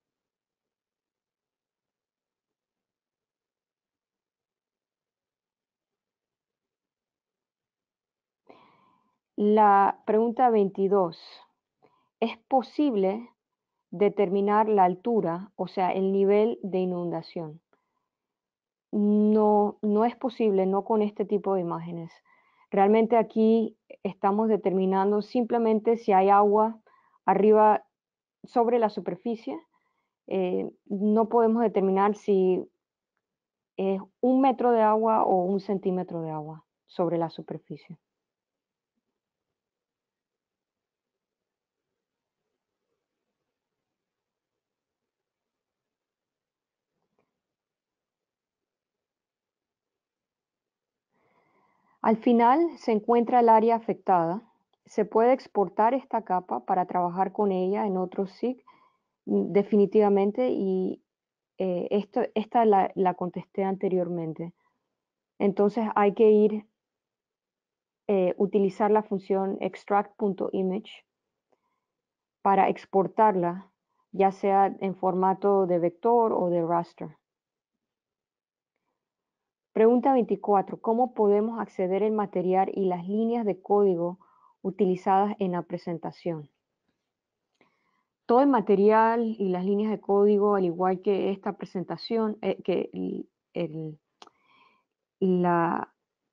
La pregunta 22. ¿Es posible determinar la altura, o sea, el nivel de inundación? no, no es posible, no con este tipo de imágenes. Realmente aquí estamos determinando simplemente si hay agua arriba sobre la superficie. Eh, no podemos determinar si es un metro de agua o un centímetro de agua sobre la superficie. Al final se encuentra el área afectada. Se puede exportar esta capa para trabajar con ella en otro SIG mm, definitivamente y eh, esta la, contesté anteriormente. Entonces hay que ir, a eh, utilizar la función extract.image para exportarla, ya sea en formato de vector o de raster. Pregunta 24. ¿Cómo podemos acceder al material y las líneas de código utilizadas en la presentación? Todo el material y las líneas de código, al igual que esta presentación, eh, que la,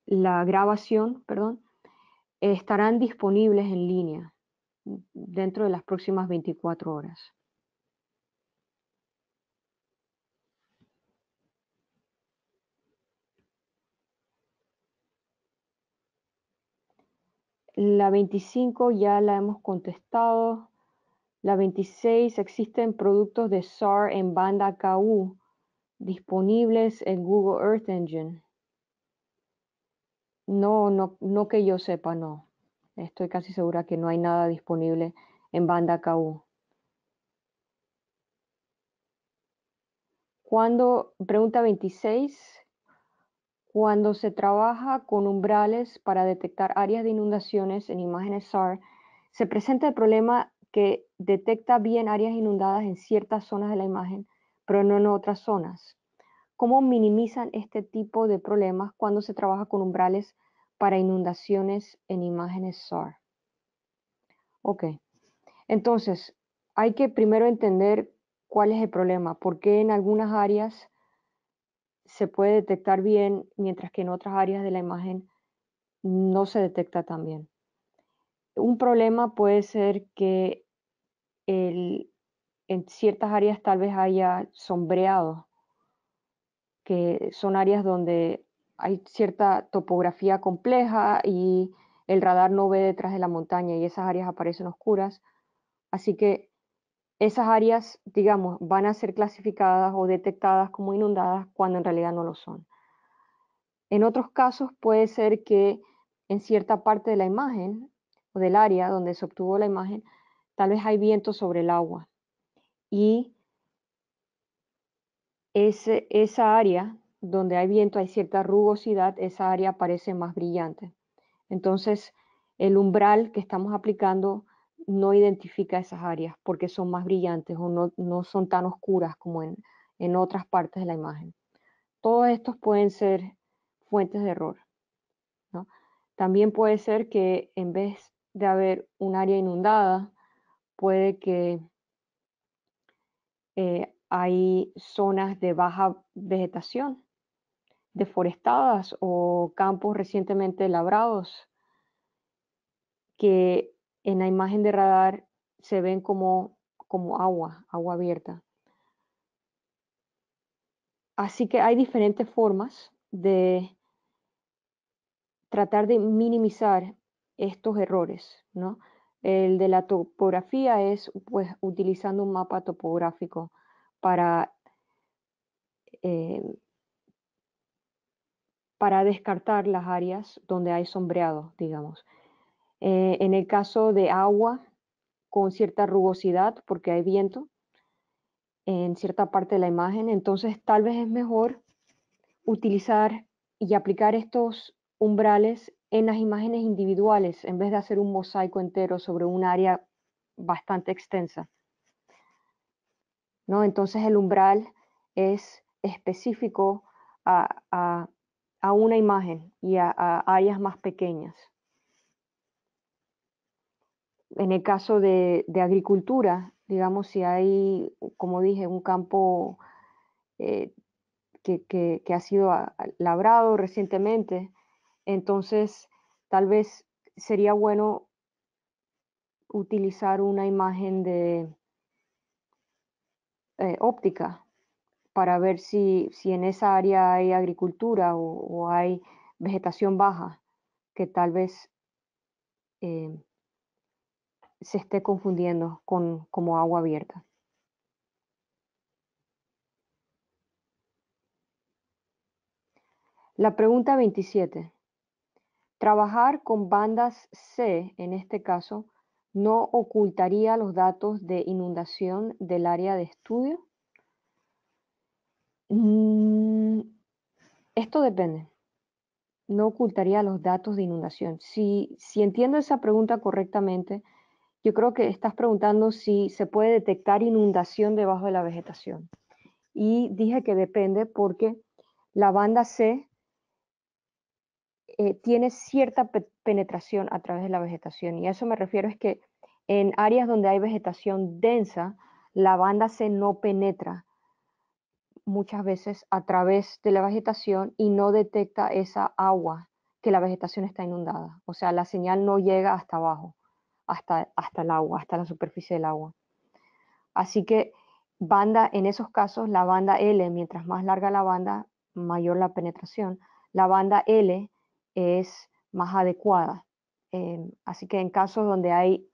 grabación, estarán disponibles en línea dentro de las próximas 24 horas. La 25 ya la hemos contestado. La 26, existen productos de SAR en banda KU disponibles en Google Earth Engine. No, no, no que yo sepa, no. Estoy casi segura que no hay nada disponible en banda KU. Cuando, pregunta 26, cuando se trabaja con umbrales para detectar áreas de inundaciones en imágenes SAR, se presenta el problema que detecta bien áreas inundadas en ciertas zonas de la imagen, pero no en otras zonas. ¿Cómo minimizan este tipo de problemas cuando se trabaja con umbrales para inundaciones en imágenes SAR? Ok, entonces hay que primero entender cuál es el problema, por qué en algunas áreas se puede detectar bien, mientras que en otras áreas de la imagen no se detecta tan bien. Un problema puede ser que en ciertas áreas tal vez haya sombreado, que son áreas donde hay cierta topografía compleja y el radar no ve detrás de la montaña y esas áreas aparecen oscuras. Así que esas áreas, digamos, van a ser clasificadas o detectadas como inundadas cuando en realidad no lo son. En otros casos puede ser que en cierta parte de la imagen o del área donde se obtuvo la imagen, tal vez hay viento sobre el agua y esa área donde hay viento, hay cierta rugosidad, esa área parece más brillante. Entonces, el umbral que estamos aplicando no identifica esas áreas porque son más brillantes o no, son tan oscuras como en, otras partes de la imagen. Todos estos pueden ser fuentes de error. También puede ser que en vez de haber un área inundada, puede que eh, hay zonas de baja vegetación, deforestadas o campos recientemente labrados, que en la imagen de radar se ven como, como agua, agua abierta. Así que hay diferentes formas de tratar de minimizar estos errores, ¿no? El de la topografía es pues, utilizando un mapa topográfico para, eh, para descartar las áreas donde hay sombreado, digamos. Eh, en el caso de agua, con cierta rugosidad, porque hay viento en cierta parte de la imagen, entonces tal vez es mejor utilizar y aplicar estos umbrales en las imágenes individuales, en vez de hacer un mosaico entero sobre un área bastante extensa. ¿No? Entonces el umbral es específico a, una imagen y a áreas más pequeñas en el caso de, agricultura, digamos, si hay, como dije, un campo eh, que, ha sido labrado recientemente, entonces tal vez sería bueno utilizar una imagen de eh, óptica para ver si, en esa área hay agricultura o, hay vegetación baja, que tal vez eh, se esté confundiendo con como agua abierta. La pregunta 27. Trabajar con bandas C, en este caso, no ocultaría los datos de inundación del área de estudio. Mm, esto depende. No ocultaría los datos de inundación. Si, si entiendo esa pregunta correctamente, yo creo que estás preguntando si se puede detectar inundación debajo de la vegetación. Y dije que depende porque la banda C eh, tiene cierta penetración a través de la vegetación. Y a eso me refiero es que en áreas donde hay vegetación densa, la banda C no penetra muchas veces a través de la vegetación y no detecta esa agua que la vegetación está inundada. O sea, la señal no llega hasta abajo hasta, el agua, hasta la superficie del agua. Así que banda, en esos casos, la banda L, mientras más larga la banda, mayor la penetración. La banda L es más adecuada. Eh, así que en casos donde hay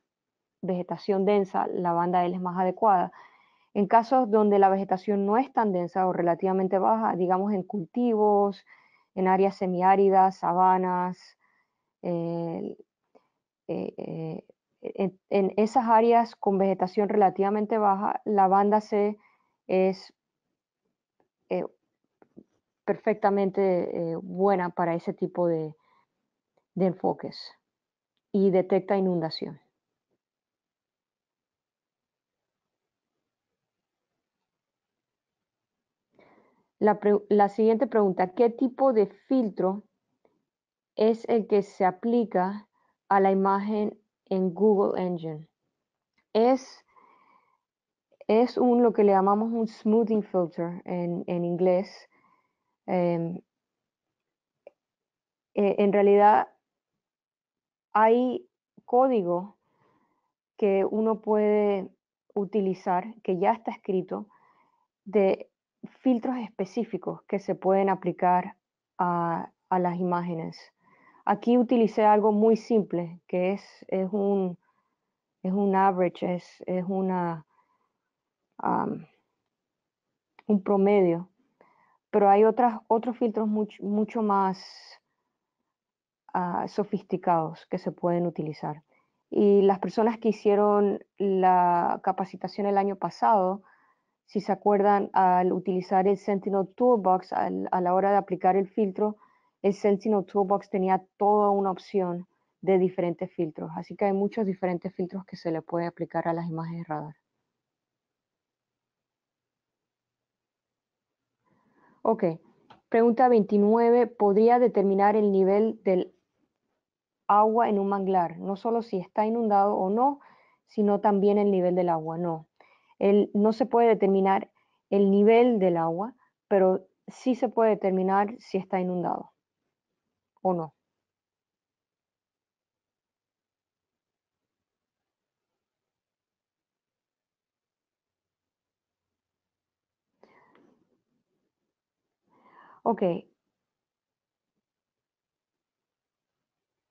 vegetación densa, la banda L es más adecuada. En casos donde la vegetación no es tan densa o relativamente baja, digamos en cultivos, en áreas semiáridas, sabanas, eh, eh, en, esas áreas con vegetación relativamente baja, la banda C es eh, perfectamente eh, buena para ese tipo de, enfoques y detecta inundación. La, la, siguiente pregunta, ¿qué tipo de filtro es el que se aplica a la imagen en Google Engine. Es, es un, lo que le llamamos un smoothing filter en, inglés. Em, e, en realidad hay código que uno puede utilizar, que ya está escrito, de filtros específicos que se pueden aplicar a las imágenes. Aquí utilicé algo muy simple, que es, un, average, es, un promedio. Pero hay otros filtros mucho más ah, sofisticados que se pueden utilizar. Y las personas que hicieron la capacitación el año pasado, si se acuerdan, al utilizar el Sentinel Toolbox, a la hora de aplicar el filtro, el Sentinel Toolbox tenía toda una opción de diferentes filtros. Así que hay muchos diferentes filtros que se le puede aplicar a las imágenes de radar. Ok, pregunta 29. ¿Podría determinar el nivel del agua en un manglar? No solo si está inundado o no, sino también el nivel del agua. No, no se puede determinar el nivel del agua, pero sí se puede determinar si está inundado. ¿O no? Ok.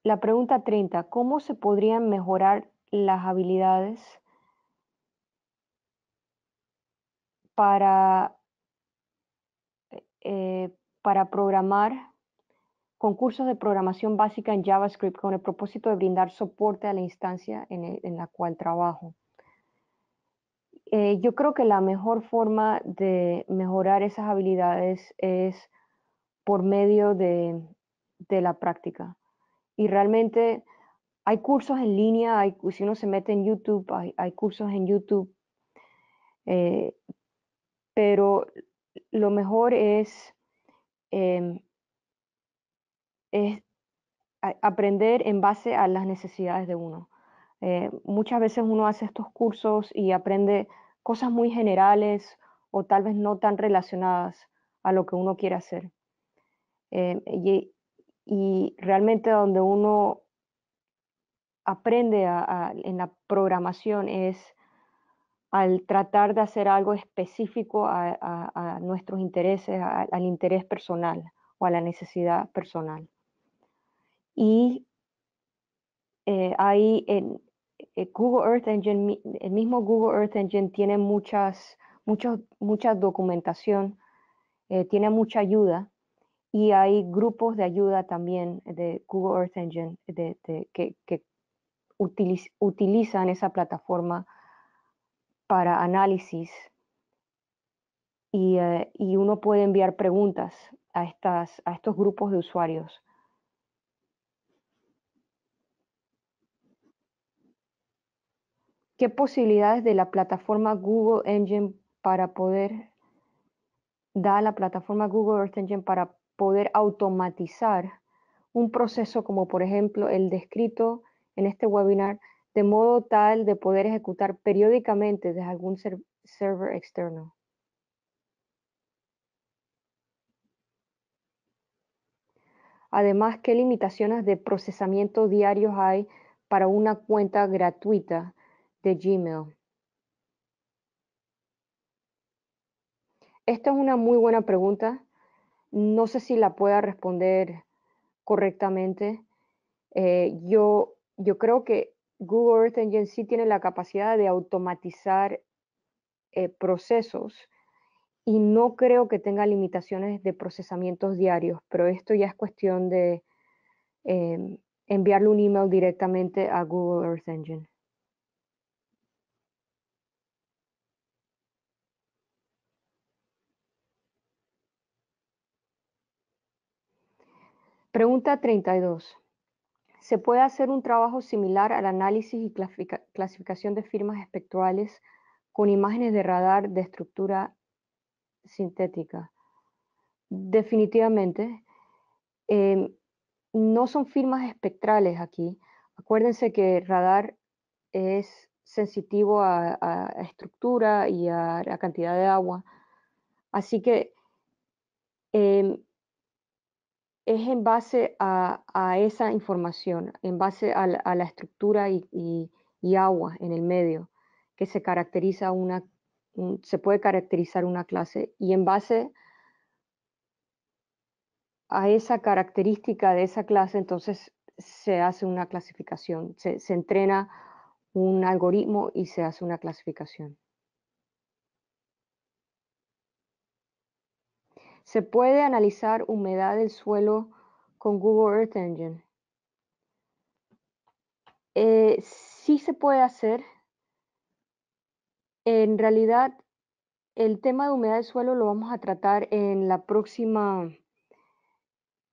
La pregunta 30. ¿Cómo se podrían mejorar las habilidades para, eh, eh, para programar con cursos de programación básica en JavaScript con el propósito de brindar soporte a la instancia en, la cual trabajo. Eh, yo creo que la mejor forma de mejorar esas habilidades es por medio de, la práctica. Y realmente hay cursos en línea, hay, si uno se mete en YouTube, hay, cursos en YouTube, eh, pero lo mejor es... Em, es aprender en base a las necesidades de uno. Eh, muchas veces uno hace estos cursos y aprende cosas muy generales o tal vez no tan relacionadas a lo que uno quiere hacer. Eh, y, realmente donde uno aprende en la programación es al tratar de hacer algo específico a, a nuestros intereses, al interés personal o a la necesidad personal y eh, en, eh, Google Earth Engine, el mismo Google Earth Engine tiene muchas, mucha documentación, eh, tiene mucha ayuda y hay grupos de ayuda también de Google Earth Engine que, utilizan esa plataforma para análisis y, y, uno puede enviar preguntas a, estas, a estos grupos de usuarios ¿Qué posibilidades de la plataforma Google Engine para poder, da la plataforma Google Earth Engine para poder automatizar un proceso como por ejemplo el descrito en este webinar, de modo tal de poder ejecutar periódicamente desde algún server externo? Además, ¿qué limitaciones de procesamiento diarios hay para una cuenta gratuita de Gmail? Esta es una muy buena pregunta. No sé si la pueda responder correctamente. Eh, yo, yo creo que Google Earth Engine sí tiene la capacidad de automatizar eh, procesos y no creo que tenga limitaciones de procesamientos diarios, pero esto ya es cuestión de em, enviarle un email directamente a Google Earth Engine. Pregunta 32. ¿Se puede hacer un trabajo similar al análisis y clasificación de firmas espectrales con imágenes de radar de estructura sintética? Definitivamente. Em, no son firmas espectrales aquí. Acuérdense que radar es sensitivo a, estructura y a, cantidad de agua. Así que em, es en base a, esa información, en base a la, estructura y, agua en el medio que se caracteriza una, se puede caracterizar una clase y en base a esa característica de esa clase, entonces se hace una clasificación, se entrena un algoritmo y se hace una clasificación. Se puede analizar humedad del suelo con Google Earth Engine. Eh, sí se puede hacer. En realidad, el tema de humedad del suelo lo vamos a tratar en la próxima,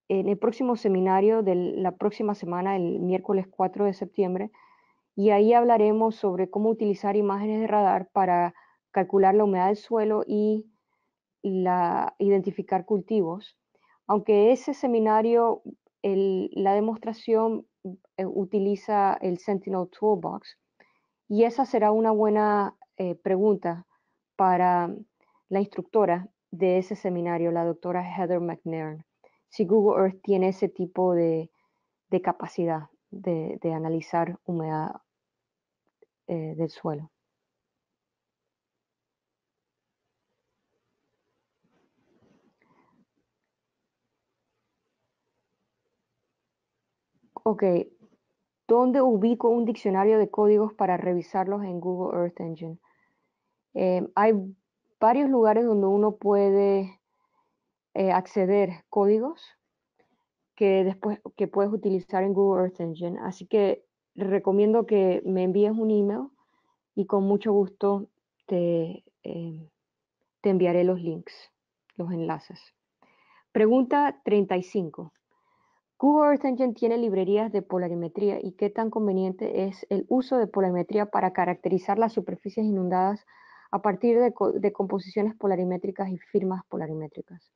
en el próximo seminario de la próxima semana, el miércoles 4 de septiembre, y ahí hablaremos sobre cómo utilizar imágenes de radar para calcular la humedad del suelo y identificar cultivos. Aunque ese seminario, la demostración eh, utiliza el Sentinel Toolbox y esa será una buena eh, pregunta para la instructora de ese seminario, la doctora Heather McNairn, si Google Earth tiene ese tipo de, capacidad de, analizar humedad eh, del suelo. Ok, ¿dónde ubico un diccionario de códigos para revisarlos en Google Earth Engine? Em, hay varios lugares donde uno puede acceder eh, acceder códigos que después que puedes utilizar en Google Earth Engine. Así que recomiendo que me envíes un email y con mucho gusto te, em, te enviaré los links, los enlaces. Pregunta 35. Google Earth Engine tiene librerías de polarimetría y qué tan conveniente es el uso de polarimetría para caracterizar las superficies inundadas a partir de, composiciones polarimétricas y firmas polarimétricas.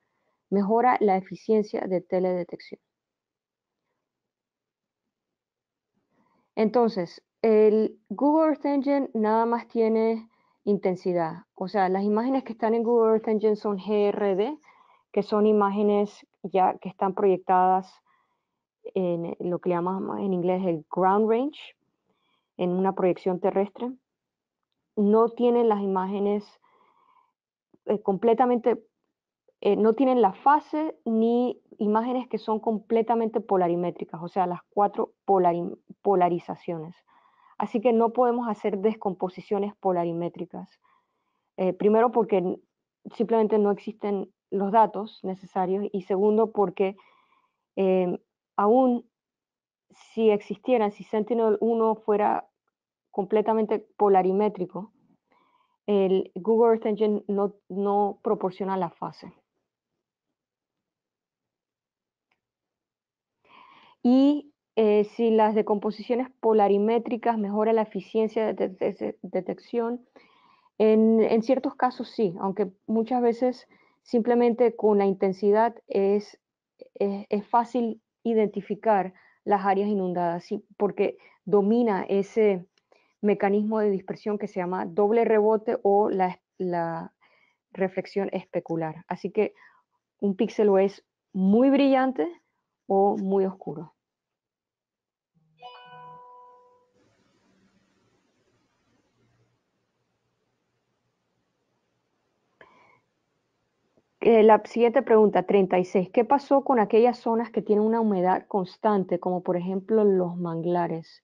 Mejora la eficiencia de teledetección. Entonces, el Google Earth Engine nada más tiene intensidad. O sea, las imágenes que están en Google Earth Engine son GRD, que son imágenes ya que están proyectadas en eh, lo que llamamos en inglés el ground range, en una proyección terrestre. No tienen las imágenes eh, completamente, eh, no tienen la fase ni imágenes que son completamente polarimétricas, o sea, las cuatro polarizaciones. Así que no podemos hacer descomposiciones polarimétricas. primero porque simplemente no existen los datos necesarios y segundo porque em, aún si existieran, si Sentinel-1 fuera completamente polarimétrico, el Google Earth Engine no, proporciona la fase. Y eh, si las decomposiciones polarimétricas mejoran la eficiencia de, detección, en, ciertos casos sí, aunque muchas veces simplemente con la intensidad es, es, es fácil identificar las áreas inundadas, porque domina ese mecanismo de dispersión que se llama doble rebote o la, la reflexión especular. Así que un píxel es muy brillante o muy oscuro. Eh, la siguiente pregunta, 36. ¿Qué pasó con aquellas zonas que tienen una humedad constante, como por ejemplo los manglares?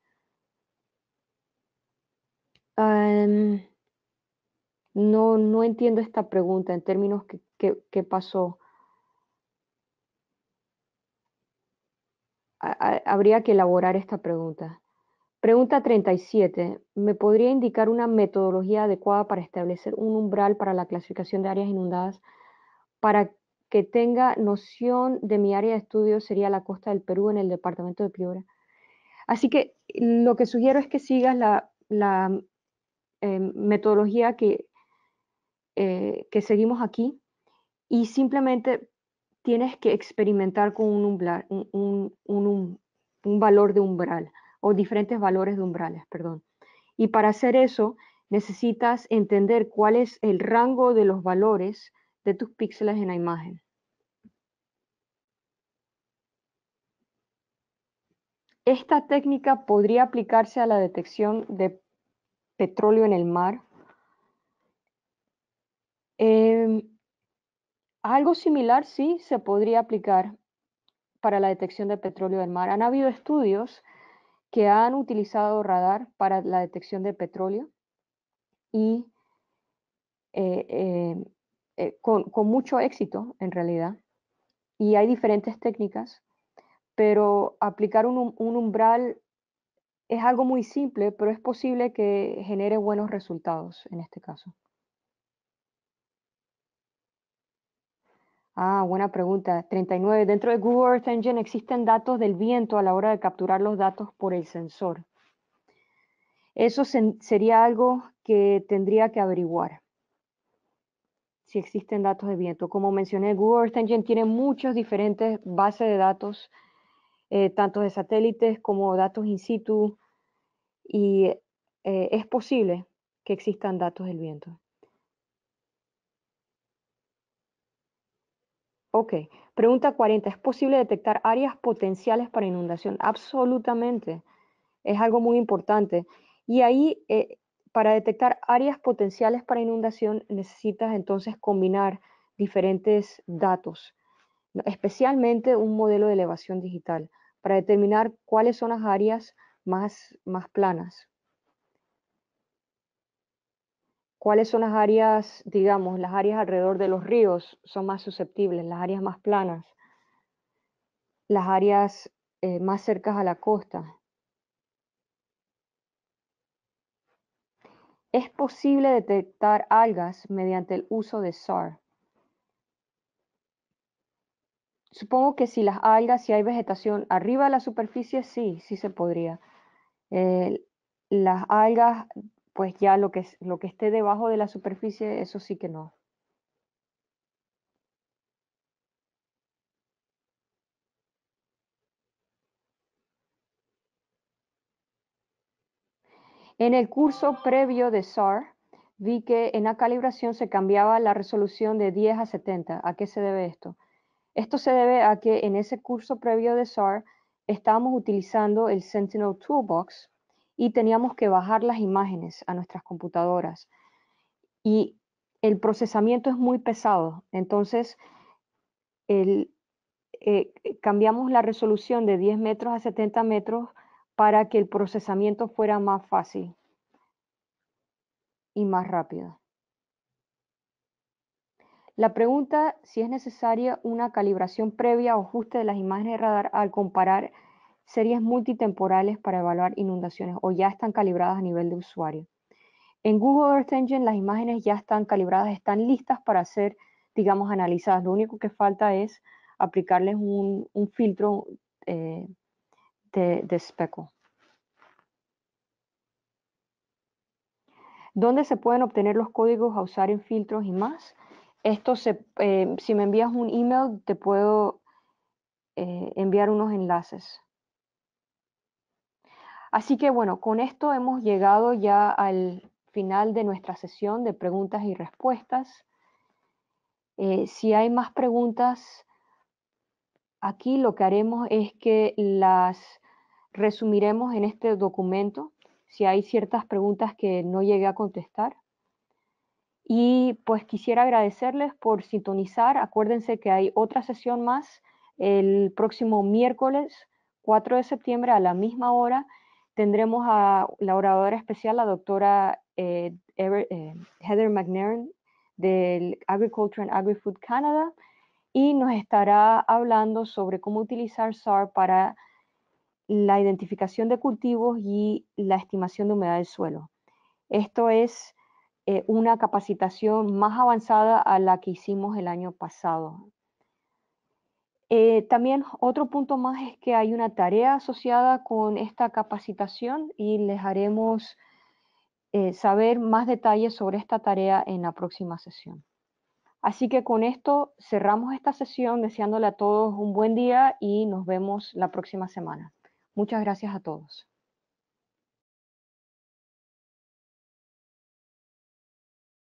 no, no entiendo esta pregunta en términos que, qué pasó. habría que elaborar esta pregunta. Pregunta 37. ¿Me podría indicar una metodología adecuada para establecer un umbral para la clasificación de áreas inundadas? para que tenga noción de mi área de estudio sería la costa del Perú en el departamento de Piura. Así que mm, lo que sugiero es que sigas la, mm, em, metodología que, eh, que seguimos aquí y simplemente tienes que experimentar con un, un, valor de umbral o diferentes valores de umbrales, perdón. Y para hacer eso necesitas entender cuál es el rango de los valores de tus píxeles en la imagen. Esta técnica podría aplicarse a la detección de petróleo en el mar. Em, algo similar sí se podría aplicar para la detección de petróleo en el mar. Han habido estudios que han utilizado radar para la detección de petróleo y eh, em, eh, con, mucho éxito en realidad. Y hay diferentes técnicas, pero aplicar um, un, umbral es algo muy simple, pero es posible que genere buenos resultados en este caso. Ah, buena pregunta. 39. Dentro de Google Earth Engine existen datos del viento a la hora de capturar los datos por el sensor. Eso sería algo que tendría que averiguar si existen datos de viento. Como mencioné, Google Earth Engine tiene muchas diferentes bases de datos, eh, tanto de satélites como datos in situ, y eh, es posible que existan datos del viento. Ok, pregunta 40. ¿Es posible detectar áreas potenciales para inundación? Absolutamente. Es algo muy importante. Y ahí eh, para detectar áreas potenciales para inundación necesitas entonces combinar diferentes datos, especialmente un modelo de elevación digital, para determinar cuáles son las áreas más, planas, cuáles son las áreas, digamos, las áreas alrededor de los ríos son más susceptibles, las áreas más planas, las áreas eh, más cercas a la costa. Es posible detectar algas mediante el uso de SAR. Supongo que si las algas, si hay vegetación arriba de la superficie, sí, sí se podría. Eh, las algas, pues ya lo que, lo que esté debajo de la superficie, eso sí que no. En el curso previo de SAR, vi que en la calibración se cambiaba la resolución de 10 a 70. ¿A qué se debe esto? Esto se debe a que en ese curso previo de SAR estábamos utilizando el Sentinel Toolbox y teníamos que bajar las imágenes a nuestras computadoras. Y el procesamiento es muy pesado, entonces eh, eh, cambiamos la resolución de 10 metros a 70 metros para que el procesamiento fuera más fácil y más rápido. La pregunta si es necesaria una calibración previa o ajuste de las imágenes de radar al comparar series multitemporales para evaluar inundaciones o ya están calibradas a nivel de usuario. En Google Earth Engine las imágenes ya están calibradas, están listas para ser, digamos, analizadas. Lo único que falta es aplicarles un, filtro eh, de, de ¿Dónde se pueden obtener los códigos a usar en filtros y más? Esto se, em, si me envías un email, te puedo eh, enviar unos enlaces. Así que bueno, con esto hemos llegado ya al final de nuestra sesión de preguntas y respuestas. Eh, si hay más preguntas, Aquí lo que haremos es que las resumiremos en este documento, si hay ciertas preguntas que no llegué a contestar. Y pues quisiera agradecerles por sintonizar. Acuérdense que hay otra sesión más el próximo miércoles 4 de septiembre a la misma hora. Tendremos a la oradora especial, la doctora eh, eh, Heather McNairn del Agriculture and Agri-Food Canada y nos estará hablando sobre cómo utilizar SAR para la identificación de cultivos y la estimación de humedad del suelo. Esto es eh, una capacitación más avanzada a la que hicimos el año pasado. Eh, también otro punto más es que hay una tarea asociada con esta capacitación y les haremos eh, saber más detalles sobre esta tarea en la próxima sesión. Así que con esto cerramos esta sesión deseándole a todos un buen día y nos vemos la próxima semana. Muchas gracias a todos.